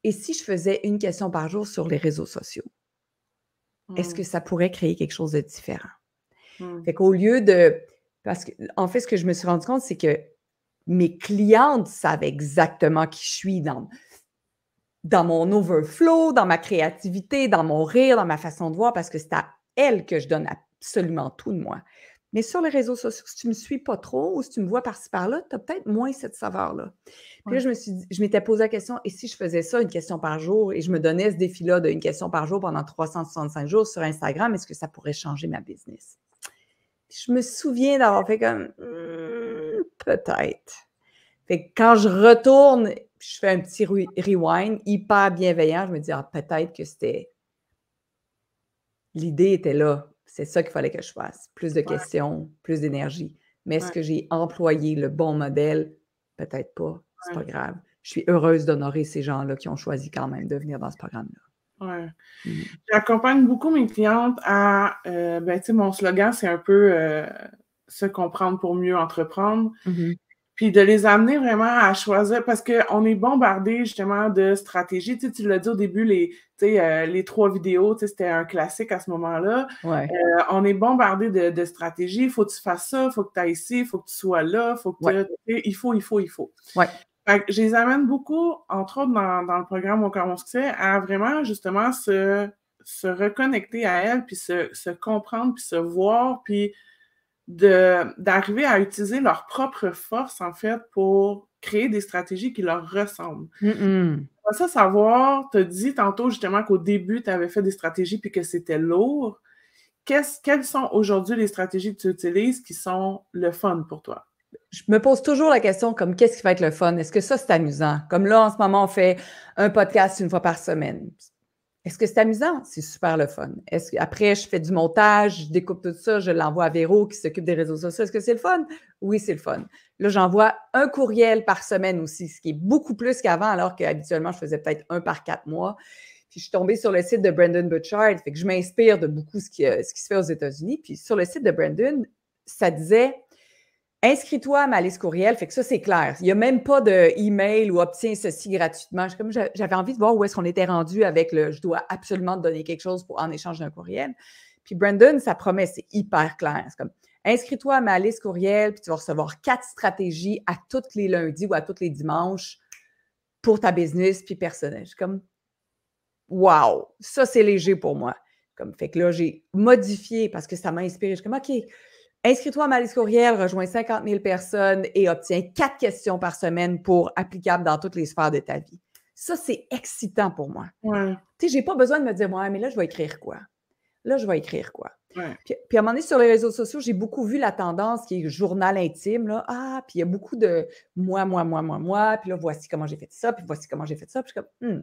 et si je faisais une question par jour sur les réseaux sociaux, est-ce que mmh. ça pourrait créer quelque chose de différent? Mmh. Fait qu'au lieu de. Parce qu'en en fait, ce que je me suis rendu compte, c'est que mes clientes savent exactement qui je suis dans, dans mon overflow, dans ma créativité, dans mon rire, dans ma façon de voir, parce que c'est à elles que je donne absolument tout de moi. Mais sur les réseaux sociaux, si tu ne me suis pas trop ou si tu me vois par-ci par-là, tu as peut-être moins cette saveur-là. Puis là, je me suis dit, je m'étais posé la question, et si je faisais ça, une question par jour, et je me donnais ce défi-là d'une question par jour pendant 365 jours sur Instagram, est-ce que ça pourrait changer ma business? je me souviens d'avoir fait comme, hmm, peut-être. Fait quand je retourne, je fais un petit rewind hyper bienveillant, je me dis, ah, peut-être que c'était l'idée était là, c'est ça qu'il fallait que je fasse. Plus de questions, plus d'énergie. Mais est-ce que j'ai employé le bon modèle? Peut-être pas. C'est pas grave. Je suis heureuse d'honorer ces gens-là qui ont choisi quand même de venir dans ce programme-là. Ouais. Mhm. J'accompagne beaucoup mes clientes à, euh, ben, tu sais, mon slogan, c'est un peu euh, se comprendre pour mieux entreprendre. Mhm puis de les amener vraiment à choisir, parce qu'on est bombardé justement de stratégies. Tu, tu l'as dit au début, les, euh, les trois vidéos, c'était un classique à ce moment-là. Euh, on est bombardé de, stratégies. Il faut que tu fasses ça, il faut que tu ailles ici, il faut que tu sois là, faut que tu, il faut, il faut, il faut. Ouais. Fait je les amène beaucoup, entre autres dans, le programme Mon corps, mon succès, à vraiment justement se, se reconnecter à elles, puis se, se comprendre, puis se voir, puis d'arriver à utiliser leur propre force, en fait, pour créer des stratégies qui leur ressemblent. Ça, savoir, tu as dit tantôt justement qu'au début, tu avais fait des stratégies puis que c'était lourd. qu'est-ce quelles sont aujourd'hui les stratégies que tu utilises qui sont le fun pour toi? Je me pose toujours la question comme qu'est-ce qui va être le fun? Est-ce que ça, c'est amusant? Comme là, en ce moment, on fait un podcast une fois par semaine. Est-ce que c'est amusant? C'est super le fun. Est-ce que, après, je fais du montage, je découpe tout ça, je l'envoie à Véro qui s'occupe des réseaux sociaux. Est-ce que c'est le fun? Oui, c'est le fun. Là, j'envoie un courriel par semaine aussi, ce qui est beaucoup plus qu'avant, alors qu'habituellement, je faisais peut-être un par quatre mois. Puis, je suis tombée sur le site de Brandon Butchard. Fait que je m'inspire de beaucoup ce qui, euh, ce qui se fait aux États-Unis. Puis, sur le site de Brandon, ça disait inscris-toi à ma liste courriel. Fait que ça, c'est clair. Il n'y a même pas de email ou obtiens ceci gratuitement. Comme j'avais envie de voir où est-ce qu'on était rendu avec le je dois absolument te donner quelque chose pour, en échange d'un courriel. Puis Brandon, sa promesse, c'est hyper clair. C'est comme inscris-toi à ma liste courriel, puis tu vas recevoir quatre stratégies à tous les lundis ou à tous les dimanches pour ta business puis personnel. Je comme Wow, ça c'est léger pour moi. Comme fait que là, j'ai modifié parce que ça m'a inspiré. Je suis comme OK, Inscris-toi à ma liste courriel, rejoins 50 000 personnes et obtiens quatre questions par semaine pour applicables dans toutes les sphères de ta vie. Ça, c'est excitant pour moi. Tu sais, j'ai pas besoin de me dire, ouais, mais là, je vais écrire quoi? Là, je vais écrire quoi? Puis, puis, à un moment donné, sur les réseaux sociaux, j'ai beaucoup vu la tendance qui est journal intime. Là. Ah, puis il y a beaucoup de moi, moi, moi, moi, moi. Puis là, voici comment j'ai fait ça, puis voici comment j'ai fait ça. Puis je suis comme, hmm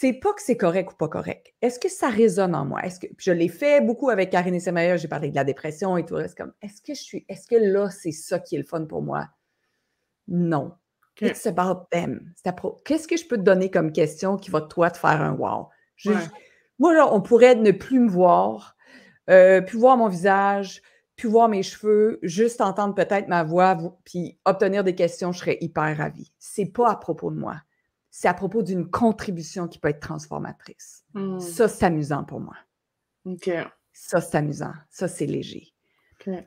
c'est pas que c'est correct ou pas correct. Est-ce que ça résonne en moi? Est-ce que je l'ai fait beaucoup avec Karine Essemeyer, j'ai parlé de la dépression et tout le reste comme est-ce que je suis est-ce que là c'est ça qui est le fun pour moi? Non. It's about them. Qu'est-ce que je peux te donner comme question qui va toi te faire un wow? Moi on pourrait ne plus me voir, euh, plus voir mon visage, plus voir mes cheveux, juste entendre peut-être ma voix puis obtenir des questions, je serais hyper ravie. C'est pas à propos de moi c'est à propos d'une contribution qui peut être transformatrice. Hmm. Ça, c'est amusant pour moi. Ça, c'est amusant. Ça, c'est léger.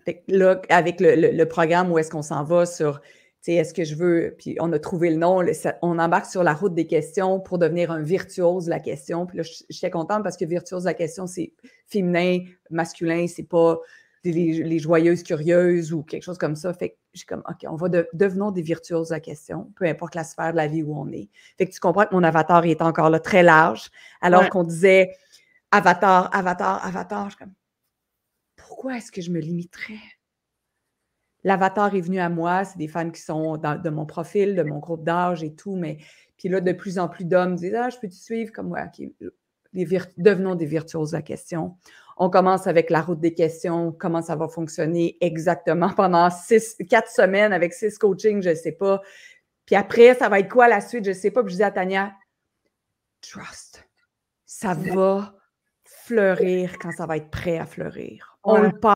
Fait que là, avec le, programme où est-ce qu'on s'en va sur tu sais, est-ce que je veux, puis on a trouvé le nom, on embarque sur la route des questions pour devenir un virtuose la question. Puis là, je suis contente parce que virtuose la question, c'est féminin, masculin, c'est pas les, joyeuses curieuses ou quelque chose comme ça. Fait que j'ai comme, OK, on va devenir devenons des virtuoses à question, peu importe la sphère de la vie où on est. Fait que tu comprends que mon avatar est encore là, très large, alors qu'on disait avatar, avatar, avatar. Je comme, pourquoi est-ce que je me limiterais? L'avatar est venu à moi, c'est des fans qui sont de mon profil, de mon groupe d'âge et tout, mais puis là, de plus en plus d'hommes disent Ah, je peux te suivre comme moi. Ouais, devenons des virtuoses à question. On commence avec la route des questions, comment ça va fonctionner exactement pendant six, quatre semaines avec six coachings, je ne sais pas. Puis après, ça va être quoi la suite, je ne sais pas. Puis je dis à Tania, trust, ça va fleurir quand ça va être prêt à fleurir. On le part,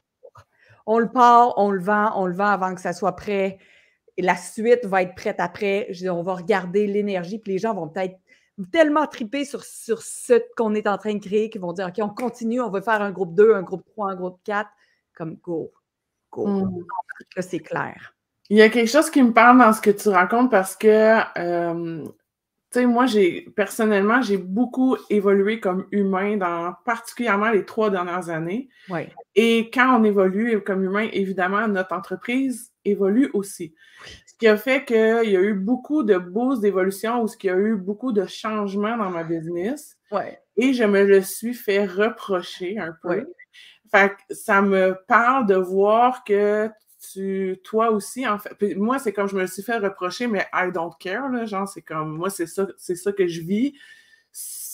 on le part, on le vend, on le vend avant que ça soit prêt. la suite va être prête après. Je dis, on va regarder l'énergie, puis les gens vont peut-être tellement tripés sur, sur ce qu'on est en train de créer qu'ils vont dire OK, on continue, on va faire un groupe 2, un groupe 3, un groupe 4, comme go, go. Mm. c'est clair. Il y a quelque chose qui me parle dans ce que tu racontes parce que, euh, tu sais, moi, j'ai personnellement, j'ai beaucoup évolué comme humain dans particulièrement les trois dernières années. Et quand on évolue comme humain, évidemment, notre entreprise évolue aussi qui a fait qu'il y a eu beaucoup de boosts d'évolution ou ce qu'il a eu beaucoup de changements dans ma business. Ouais. Et je me le suis fait reprocher un peu. Fait ça me parle de voir que tu, toi aussi, en fait. moi, c'est comme je me suis fait reprocher, mais I don't care, là. Genre, c'est comme moi, c'est ça, c'est ça que je vis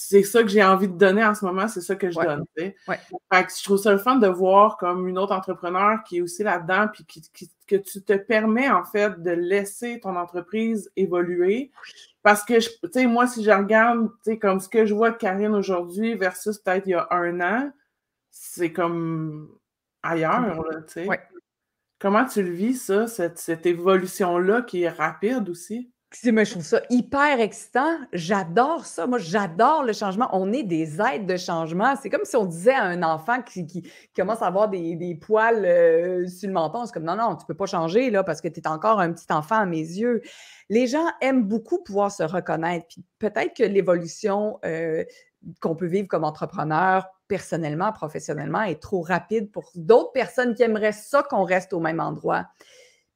c'est ça que j'ai envie de donner en ce moment, c'est ça que je donne. je trouve ça le fun de voir comme une autre entrepreneur qui est aussi là-dedans, puis qui, que tu te permets en fait de laisser ton entreprise évoluer. Parce que, tu sais, moi, si je regarde, comme ce que je vois de Karine aujourd'hui versus peut-être il y a un an, c'est comme ailleurs, Comment tu le vis, ça, cette évolution-là qui est rapide aussi? je trouve ça hyper excitant. J'adore ça. Moi, j'adore le changement. On est des aides de changement. C'est comme si on disait à un enfant qui, commence à avoir des, poils euh, sur le menton. C'est comme non, non, tu ne peux pas changer là, parce que tu es encore un petit enfant à mes yeux. Les gens aiment beaucoup pouvoir se reconnaître. peut-être que l'évolution euh, qu'on peut vivre comme entrepreneur personnellement, professionnellement, est trop rapide pour d'autres personnes qui aimeraient ça qu'on reste au même endroit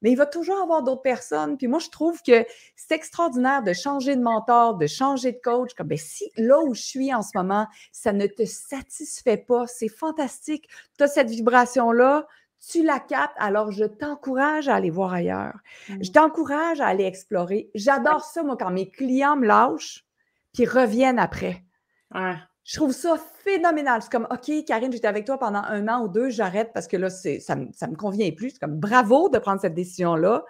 mais il va toujours avoir d'autres personnes. Puis moi, je trouve que c'est extraordinaire de changer de mentor, de changer de coach. Comme, ben, si là où je suis en ce moment, ça ne te satisfait pas, c'est fantastique. Tu as cette vibration-là, tu la captes, alors je t'encourage à aller voir ailleurs. Mm. Je t'encourage à aller explorer. J'adore ça, moi, quand mes clients me lâchent, puis reviennent après. Je trouve ça phénoménal. C'est comme, OK, Karine, j'étais avec toi pendant un an ou deux, j'arrête parce que là, ça ne me convient plus. C'est comme, bravo de prendre cette décision-là.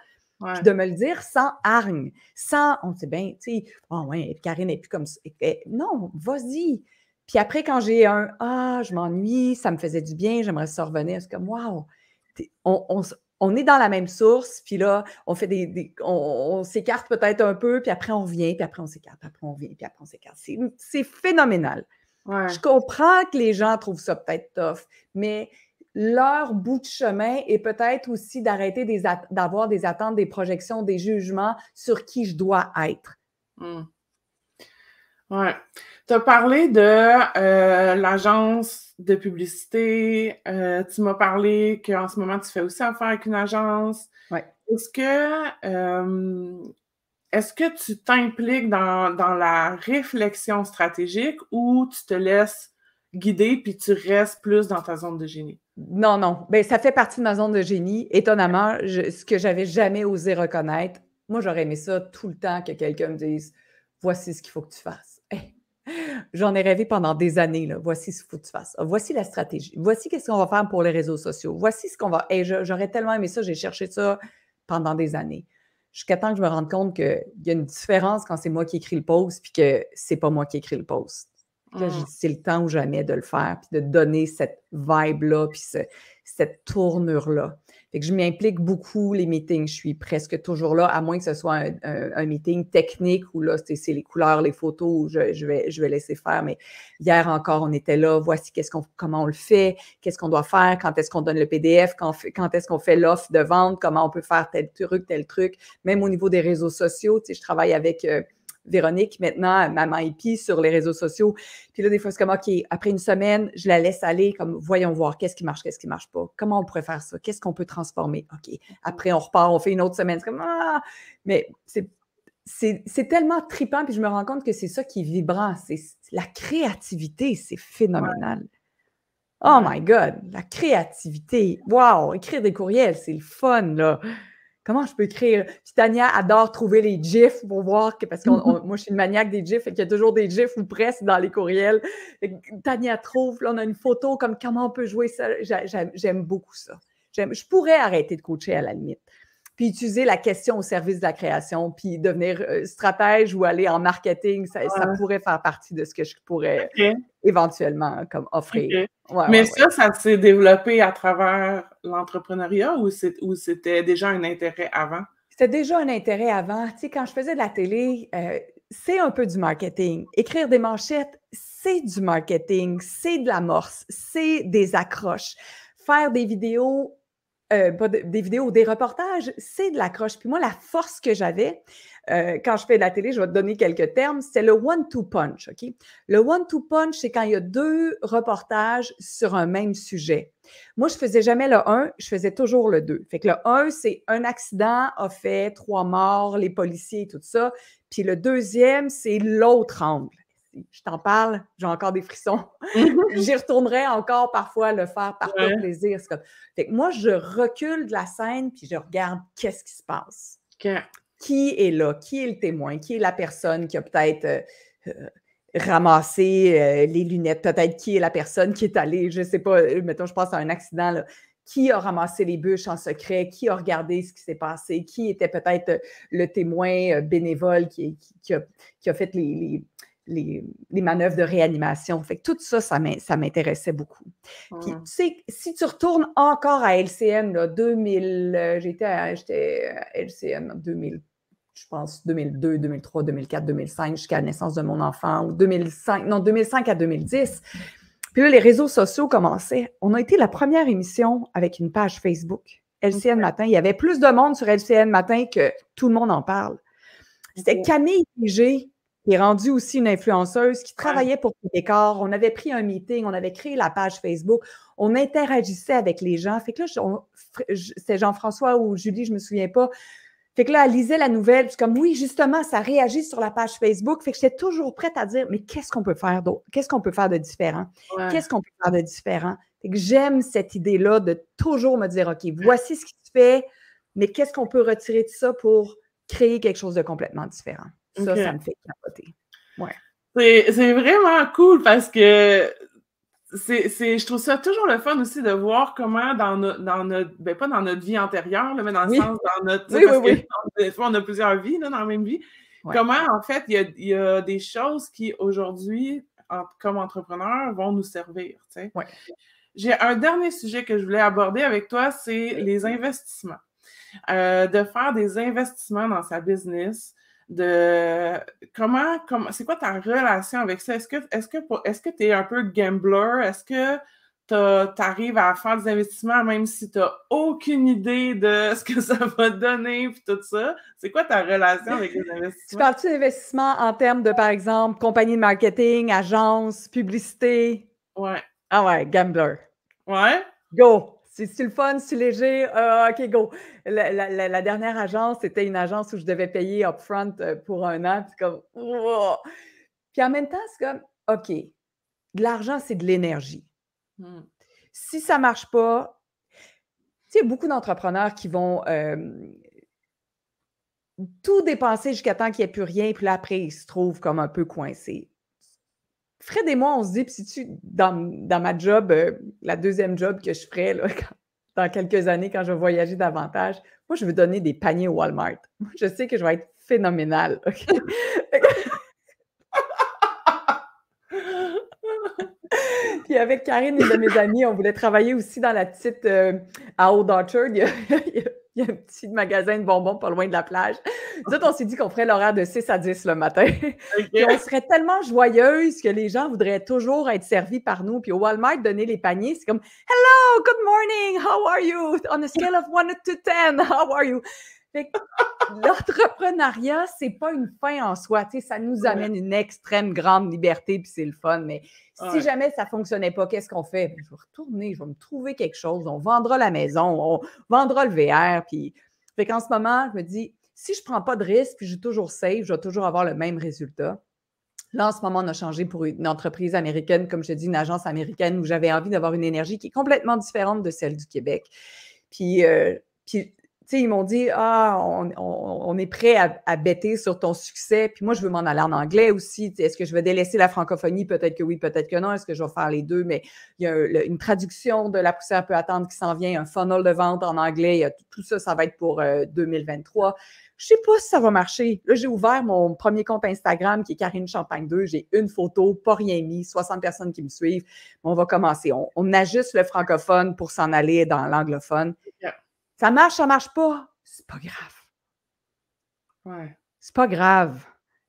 de me le dire sans hargne, sans, on sait bien, tu sais, oh ouais, Karine n'est plus comme ça. non, vas-y. Puis après, quand j'ai un, ah, je m'ennuie, ça me faisait du bien, j'aimerais ça revenir, c'est comme, wow, on, est dans la même source, puis là, on fait des, on, s'écarte peut-être un peu, puis après on revient, puis après on s'écarte, après on revient, puis après on s'écarte. C'est phénoménal. Je comprends que les gens trouvent ça peut-être tough, mais leur bout de chemin est peut-être aussi d'arrêter d'avoir des, des attentes, des projections, des jugements sur qui je dois être. Mmh. Ouais. Tu as parlé de euh, l'agence de publicité. Euh, tu m'as parlé qu'en ce moment, tu fais aussi affaire avec une agence. Ouais. Est-ce que euh, est-ce que tu t'impliques dans, la réflexion stratégique ou tu te laisses guider puis tu restes plus dans ta zone de génie? Non, non. Ben, ça fait partie de ma zone de génie. Étonnamment, ce que j'avais jamais osé reconnaître, moi, j'aurais aimé ça tout le temps que quelqu'un me dise voici ce qu'il faut que tu fasses. J'en ai rêvé pendant des années. Voici ce qu'il faut que tu fasses. Ah, voici la stratégie. Voici qu'est-ce qu'on va faire pour les réseaux sociaux. Voici ce qu'on va. j'aurais tellement aimé ça. J'ai cherché ça pendant des années jusqu'à temps que je me rende compte qu'il y a une différence quand c'est moi qui écris le post puis que c'est pas moi qui écris le poste. Mm. c'est le temps ou jamais de le faire, puis de donner cette vibe-là, puis cette tournure-là que je m'implique beaucoup les meetings. Je suis presque toujours là, à moins que ce soit un, meeting technique où là, c'est les couleurs, les photos, je, vais, je vais laisser faire. Mais hier encore, on était là. Voici qu'est-ce qu'on, comment on le fait, qu'est-ce qu'on doit faire, quand est-ce qu'on donne le PDF, quand, est-ce qu'on fait l'offre de vente, comment on peut faire tel truc, tel truc. Même au niveau des réseaux sociaux, tu je travaille avec. Euh, Véronique, maintenant, maman hippie sur les réseaux sociaux. Puis là, des fois, c'est comme, OK, après une semaine, je la laisse aller, comme, voyons voir, qu'est-ce qui marche, qu'est-ce qui marche pas, comment on pourrait faire ça, qu'est-ce qu'on peut transformer. OK, après, on repart, on fait une autre semaine. C'est comme, ah! Mais c'est tellement tripant, puis je me rends compte que c'est ça qui est vibrant. C'est la créativité, c'est phénoménal. Oh my God, la créativité. Wow, écrire des courriels, c'est le fun, là comment je peux écrire? Tania adore trouver les gifs pour voir que, parce que moi, je suis une maniaque des gifs, et qu'il y a toujours des gifs ou presque dans les courriels. Tania trouve, là, on a une photo comme comment on peut jouer ça. J'aime beaucoup ça. Je pourrais arrêter de coacher à la limite puis utiliser la question au service de la création, puis devenir euh, stratège ou aller en marketing, ça, pourrait faire partie de ce que je pourrais éventuellement comme offrir. Mais ça, ça s'est développé à travers l'entrepreneuriat ou c'était déjà un intérêt avant? C'était déjà un intérêt avant. Tu sais, quand je faisais de la télé, euh, c'est un peu du marketing. Écrire des manchettes, c'est du marketing, c'est de l'amorce, c'est des accroches. Faire des vidéos, euh, des vidéos, des reportages, c'est de l'accroche. Puis moi, la force que j'avais euh, quand je fais de la télé, je vais te donner quelques termes, c'est le one-two punch. ok Le one-two punch, c'est quand il y a deux reportages sur un même sujet. Moi, je faisais jamais le 1, je faisais toujours le 2. Fait que le 1, c'est un accident a fait trois morts, les policiers et tout ça. Puis le deuxième, c'est l'autre angle je t'en parle, j'ai encore des frissons. J'y retournerai encore parfois le faire par plaisir. que moi, je recule de la scène puis je regarde qu'est-ce qui se passe. Qui est là? Qui est le témoin? Qui est la personne qui a peut-être euh, euh, ramassé euh, les lunettes? Peut-être qui est la personne qui est allée, je ne sais pas, mettons, je pense à un accident, qui a ramassé les bûches en secret, qui a regardé ce qui s'est passé, qui était peut-être le témoin bénévole qui, a, fait les, les, manœuvres de réanimation. Fait que tout ça, ça m'intéressait beaucoup. Puis, tu sais, si tu retournes encore à LCN, 2000, euh, j'étais à, euh, LCN 2000, je pense 2002, 2003, 2004, 2005, jusqu'à la naissance de mon enfant, 2005, non, 2005 à 2010. Puis là, les réseaux sociaux commençaient. On a été la première émission avec une page Facebook. LCN Matin, il y avait plus de monde sur LCN Matin que tout le monde en parle. C'était Camille Léger qui est rendue aussi une influenceuse, qui travaillait pour décor. On avait pris un meeting, on avait créé la page Facebook, on interagissait avec les gens. Fait que là, c'est Jean-François ou Julie, je me souviens pas. Fait que là, elle lisait la nouvelle, puis comme oui, justement, ça réagit sur la page Facebook. Fait que j'étais toujours prête à dire, mais qu'est-ce qu'on peut faire d'autre? Qu'est-ce qu'on peut faire de différent? Qu'est-ce qu'on peut faire de différent? Fait que j'aime cette idée-là de toujours me dire, OK, voici ce qui se fait, mais qu'est-ce qu'on peut retirer de ça pour créer quelque chose de complètement différent? Ça, ça me fait capoter. Ouais. C'est vraiment cool parce que c'est, je trouve ça toujours le fun aussi de voir comment dans, notre, dans notre, ben pas dans notre vie antérieure, mais dans le sens, dans notre, fois on a plusieurs vies dans la même vie, comment en fait il y a, des choses qui aujourd'hui, comme entrepreneur, vont nous servir. J'ai un dernier sujet que je voulais aborder avec toi, c'est les investissements. Euh, de faire des investissements dans sa business, de comment, comment c'est quoi ta relation avec ça? Est-ce que est-ce que est-ce que tu es un peu gambler? Est-ce que tu arrives à faire des investissements même si tu n'as aucune idée de ce que ça va donner puis tout ça? C'est quoi ta relation avec les investissements? tu parles-tu d'investissement en termes de, par exemple, compagnie de marketing, agence, publicité? Ouais. Ah ouais, gambler. Ouais. Go! C'est le fun, c'est léger. Ah, OK, go. La, dernière agence, c'était une agence où je devais payer upfront euh, pour un an. Puis comme, Puis en même temps, c'est comme, OK, de l'argent, c'est de l'énergie. Hmm. Si ça ne marche pas, tu sais, beaucoup d'entrepreneurs qui vont euh, tout dépenser jusqu'à temps qu'il n'y ait plus rien, puis là, après, ils se trouvent comme un peu coincés. Fred et moi, on se dit, si tu, dans, dans ma job, euh, la deuxième job que je ferai là, dans quelques années, quand je vais voyager davantage, moi, je veux donner des paniers au Walmart. Je sais que je vais être phénoménale. Puis avec Karine, et de mes amis, on voulait travailler aussi dans la petite euh, à Old Orchard. Il y a un petit magasin de bonbons pas loin de la plage. Nous autres, on s'est dit qu'on ferait l'horaire de 6 à 10 le matin. Et on serait tellement joyeuse que les gens voudraient toujours être servis par nous. Puis au Walmart, donner les paniers, c'est comme Hello, good morning, how are you? On a scale of 1 to 10, how are you? l'entrepreneuriat, c'est pas une fin en soi. ça nous amène une extrême grande liberté, puis c'est le fun. Mais si jamais ça fonctionnait pas, qu'est-ce qu'on fait? Ben, je vais retourner, je vais me trouver quelque chose. On vendra la maison, on vendra le VR. Puis, fait qu'en ce moment, je me dis, si je prends pas de risque, puis je suis toujours safe, je vais toujours avoir le même résultat. Là, en ce moment, on a changé pour une entreprise américaine, comme je te dis, une agence américaine où j'avais envie d'avoir une énergie qui est complètement différente de celle du Québec. puis euh, ils m'ont dit Ah, on, est prêt à, bêter sur ton succès. Puis moi, je veux m'en aller en anglais aussi. Est-ce que je vais délaisser la francophonie? Peut-être que oui, peut-être que non. Est-ce que je vais faire les deux? Mais il y a une traduction de La poussière peut attendre qui s'en vient, un funnel de vente en anglais. tout, ça, ça va être pour 2023. Euh, je sais pas si ça va marcher. Là, j'ai ouvert mon premier compte Instagram qui est Karine Champagne 2. J'ai une photo, pas rien mis, 60 personnes qui me suivent. on va commencer. On, on ajuste le francophone pour s'en aller dans l'anglophone. Ça marche, ça marche pas. C'est pas grave. Ouais. C'est pas grave.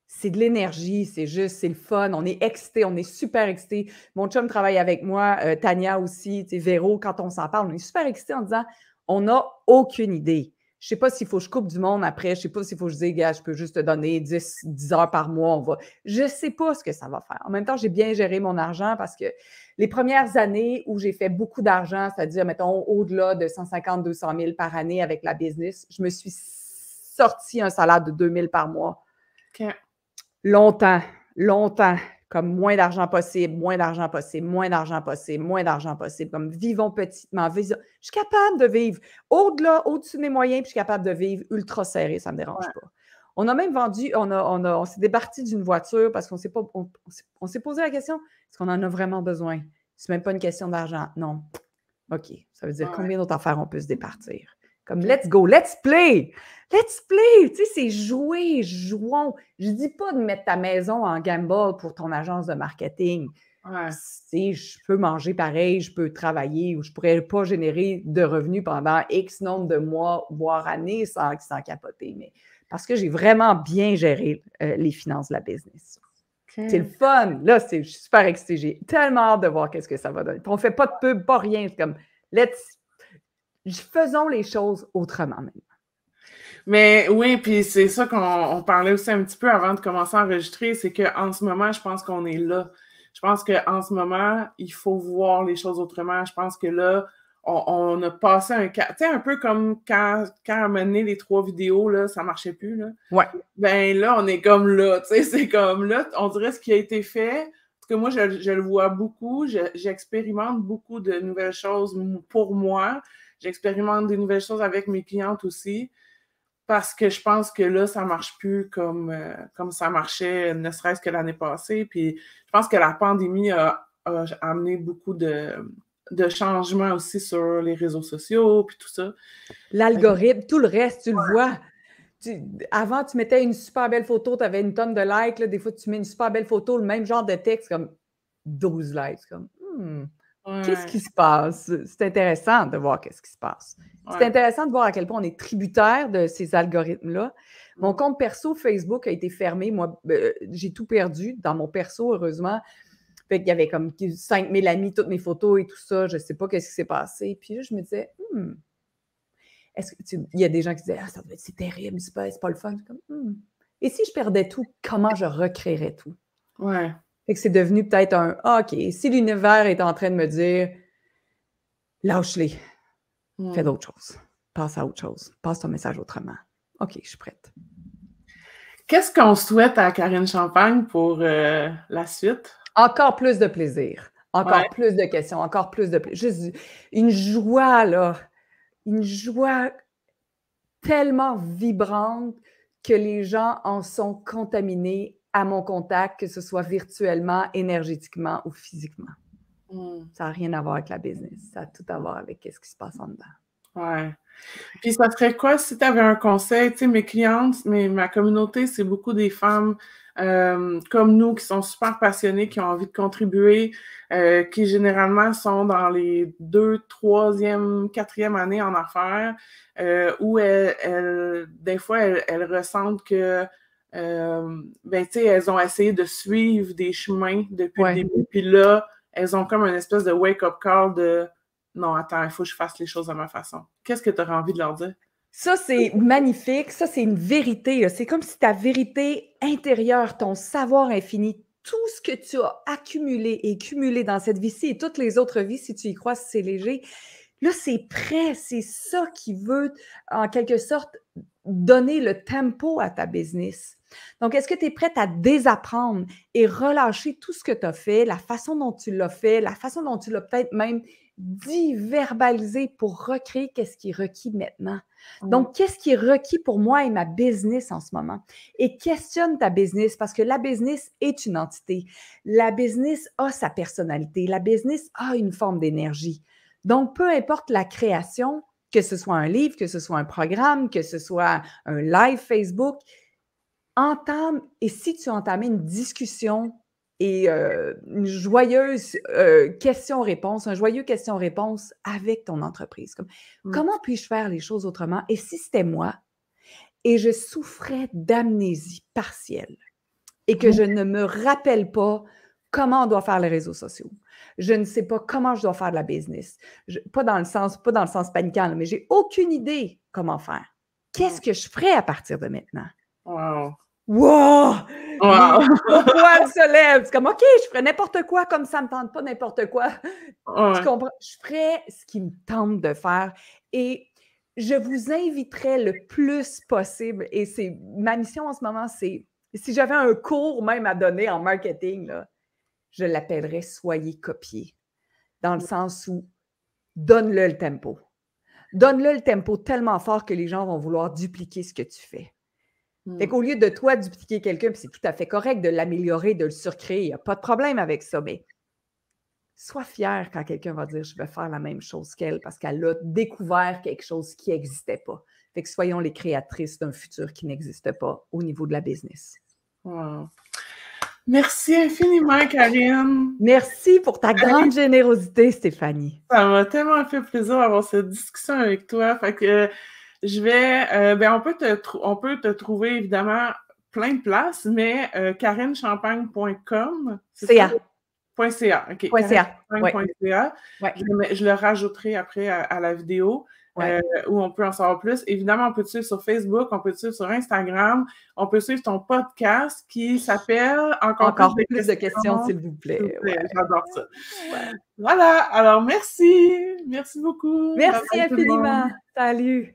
C'est de l'énergie, c'est juste, c'est le fun. On est excité, on est super excité. Mon chum travaille avec moi, euh, Tania aussi, Véro, quand on s'en parle, on est super excité en disant on n'a aucune idée. Je sais pas s'il faut que je coupe du monde après, je sais pas s'il faut que je dise, gars, je peux juste te donner 10, 10 heures par mois, on va. Je sais pas ce que ça va faire. En même temps, j'ai bien géré mon argent parce que les premières années où j'ai fait beaucoup d'argent, c'est-à-dire, mettons, au-delà de 150, 200 000 par année avec la business, je me suis sorti un salaire de 2 000 par mois. Longtemps, longtemps, comme moins d'argent possible, moins d'argent possible, moins d'argent possible, moins d'argent possible, comme vivons petitement. Je suis capable de vivre au-delà, au-dessus de mes moyens, puis je suis capable de vivre ultra serré, ça ne me dérange pas. On a même vendu, on, a, s'est débarti d'une voiture parce qu'on s'est, pas, on s'est posé la question est-ce qu'on en a vraiment besoin? C'est même pas une question d'argent. Non. OK. Ça veut dire combien d'autres affaires on peut se départir? Comme let's go, let's play! Let's play! Tu sais, c'est jouer, jouons. Je dis pas de mettre ta maison en gamble pour ton agence de marketing. Ouais. je peux manger pareil, je peux travailler ou je pourrais pas générer de revenus pendant X nombre de mois, voire années sans, sans capoter. Mais parce que j'ai vraiment bien géré euh, les finances de la business. C'est le fun. Là, c'est super excitée. J'ai tellement hâte de voir qu'est-ce que ça va donner. on ne fait pas de peu, pas rien. C'est comme, let's. Faisons les choses autrement maintenant. Mais oui, puis c'est ça qu'on parlait aussi un petit peu avant de commencer à enregistrer, c'est qu'en ce moment, je pense qu'on est là. Je pense qu'en ce moment, il faut voir les choses autrement. Je pense que là, on, a passé un cap. Tu sais, un peu comme quand, quand les trois vidéos, là, ça marchait plus. Là. Ouais. Ben là, on est comme là. Tu sais, c'est comme là. On dirait ce qui a été fait. Parce que moi, je, le vois beaucoup. J'expérimente beaucoup de nouvelles choses pour moi. J'expérimente des nouvelles choses avec mes clientes aussi. Parce que je pense que là, ça marche plus comme, euh, comme ça marchait, ne serait-ce que l'année passée. Puis je pense que la pandémie a amené beaucoup de de changements aussi sur les réseaux sociaux, puis tout ça. L'algorithme, euh, tout le reste, tu le vois. avant, tu mettais une super belle photo, tu avais une tonne de likes. des fois, tu mets une super belle photo, le même genre de texte, comme 12 likes. Comme, hmm, qu'est-ce qui se passe? C'est intéressant de voir qu'est-ce qui se passe. C'est intéressant de voir à quel point on est tributaire de ces algorithmes-là. Mon mm. compte perso Facebook a été fermé. Moi, euh, j'ai tout perdu dans mon perso, heureusement qu'il y avait comme 5000 amis, toutes mes photos et tout ça. Je ne sais pas qu'est-ce qui s'est passé. Puis là, je me disais, hmm, est-ce que tu... il y a des gens qui disaient, ah, ça doit être, c'est terrible, c'est pas, c'est pas le fun. Comme, hmm. Et si je perdais tout, comment je recréerais tout? Ouais. Fait que c'est devenu peut-être un, ah, OK, si l'univers est en train de me dire, lâche-les, fais d'autres choses, passe à autre chose, passe ton message autrement. OK, je suis prête. Qu'est-ce qu'on souhaite à Karine Champagne pour euh, la suite? Encore plus de plaisir, encore plus de questions, encore plus de plaisir. Juste une joie, là, une joie tellement vibrante que les gens en sont contaminés à mon contact, que ce soit virtuellement, énergétiquement ou physiquement. Hmm. Ça n'a rien à voir avec la business. Ça a tout à voir avec ce qui se passe en dedans. Ouais. Puis ça serait quoi si tu avais un conseil? Tu sais, mes clientes, mais ma communauté, c'est beaucoup des femmes euh, comme nous qui sont super passionnés, qui ont envie de contribuer, euh, qui généralement sont dans les deux, troisième, quatrième années en affaires, euh, où elles, des fois, elles, ressentent que ben, tu sais, elles ont essayé de suivre des chemins depuis le début. Puis là, elles ont comme une espèce de wake-up call de non, attends, il faut que je fasse les choses à ma façon. Qu'est-ce que tu aurais envie de leur dire? Ça, c'est magnifique. Ça, c'est une vérité. C'est comme si ta vérité intérieure, ton savoir infini, tout ce que tu as accumulé et cumulé dans cette vie-ci et toutes les autres vies, si tu y crois, c'est léger, là, c'est prêt. C'est ça qui veut, en quelque sorte, donner le tempo à ta business. Donc, est-ce que tu es prête à désapprendre et relâcher tout ce que tu as fait, la façon dont tu l'as fait, la façon dont tu l'as peut-être même dit, verbaliser pour recréer qu'est-ce qui est requis maintenant. Donc, qu'est-ce qui est requis pour moi et ma business en ce moment? Et questionne ta business parce que la business est une entité. La business a sa personnalité. La business a une forme d'énergie. Donc, peu importe la création, que ce soit un livre, que ce soit un programme, que ce soit un live Facebook, entame et si tu entames une discussion et euh, une joyeuse euh, question-réponse, un joyeux question-réponse avec ton entreprise. Mmh. Comment puis-je faire les choses autrement? Et si c'était moi et je souffrais d'amnésie partielle et que mmh. je ne me rappelle pas comment on doit faire les réseaux sociaux. Je ne sais pas comment je dois faire de la business. pas dans le sens, pas dans le sens paniquant, mais j'ai aucune idée comment faire. Mmh. Qu'est-ce que je ferais à partir de maintenant? Wow. Wow! Pourquoi se lève. C'est comme, OK, je ferais n'importe quoi comme ça ne me tente pas n'importe quoi. Tu comprends? Je ferais ce qui me tente de faire. Et je vous inviterai le plus possible. Et c'est ma mission en ce moment, c'est si j'avais un cours même à donner en marketing, je l'appellerais Soyez copié, dans le sens où donne-le le tempo. Donne-le le tempo tellement fort que les gens vont vouloir dupliquer ce que tu fais. Fait hmm. qu'au lieu de toi dupliquer quelqu'un, puis c'est tout à fait correct de l'améliorer, de le surcréer, il n'y a pas de problème avec ça, mais sois fier quand quelqu'un va dire je vais faire la même chose qu'elle parce qu'elle a découvert quelque chose qui n'existait pas. Fait que soyons les créatrices d'un futur qui n'existe pas au niveau de la business. Merci infiniment, Karine. Merci pour ta grande générosité, Stéphanie. Ça m'a tellement fait plaisir d'avoir cette discussion avec toi. Fait que je vais. Euh, ben on, peut te on peut te trouver évidemment plein de places, mais euh, karenchampagne.com. CA. .ca. Je, le rajouterai après à, la vidéo. Euh, où on peut en savoir plus. Évidemment, on peut te suivre sur Facebook, on peut te suivre sur Instagram, on peut suivre ton podcast qui s'appelle Encore, Encore plus, de questions, s'il vous plaît. J'adore ça. Voilà, alors merci. Merci beaucoup. Merci infiniment. Salut.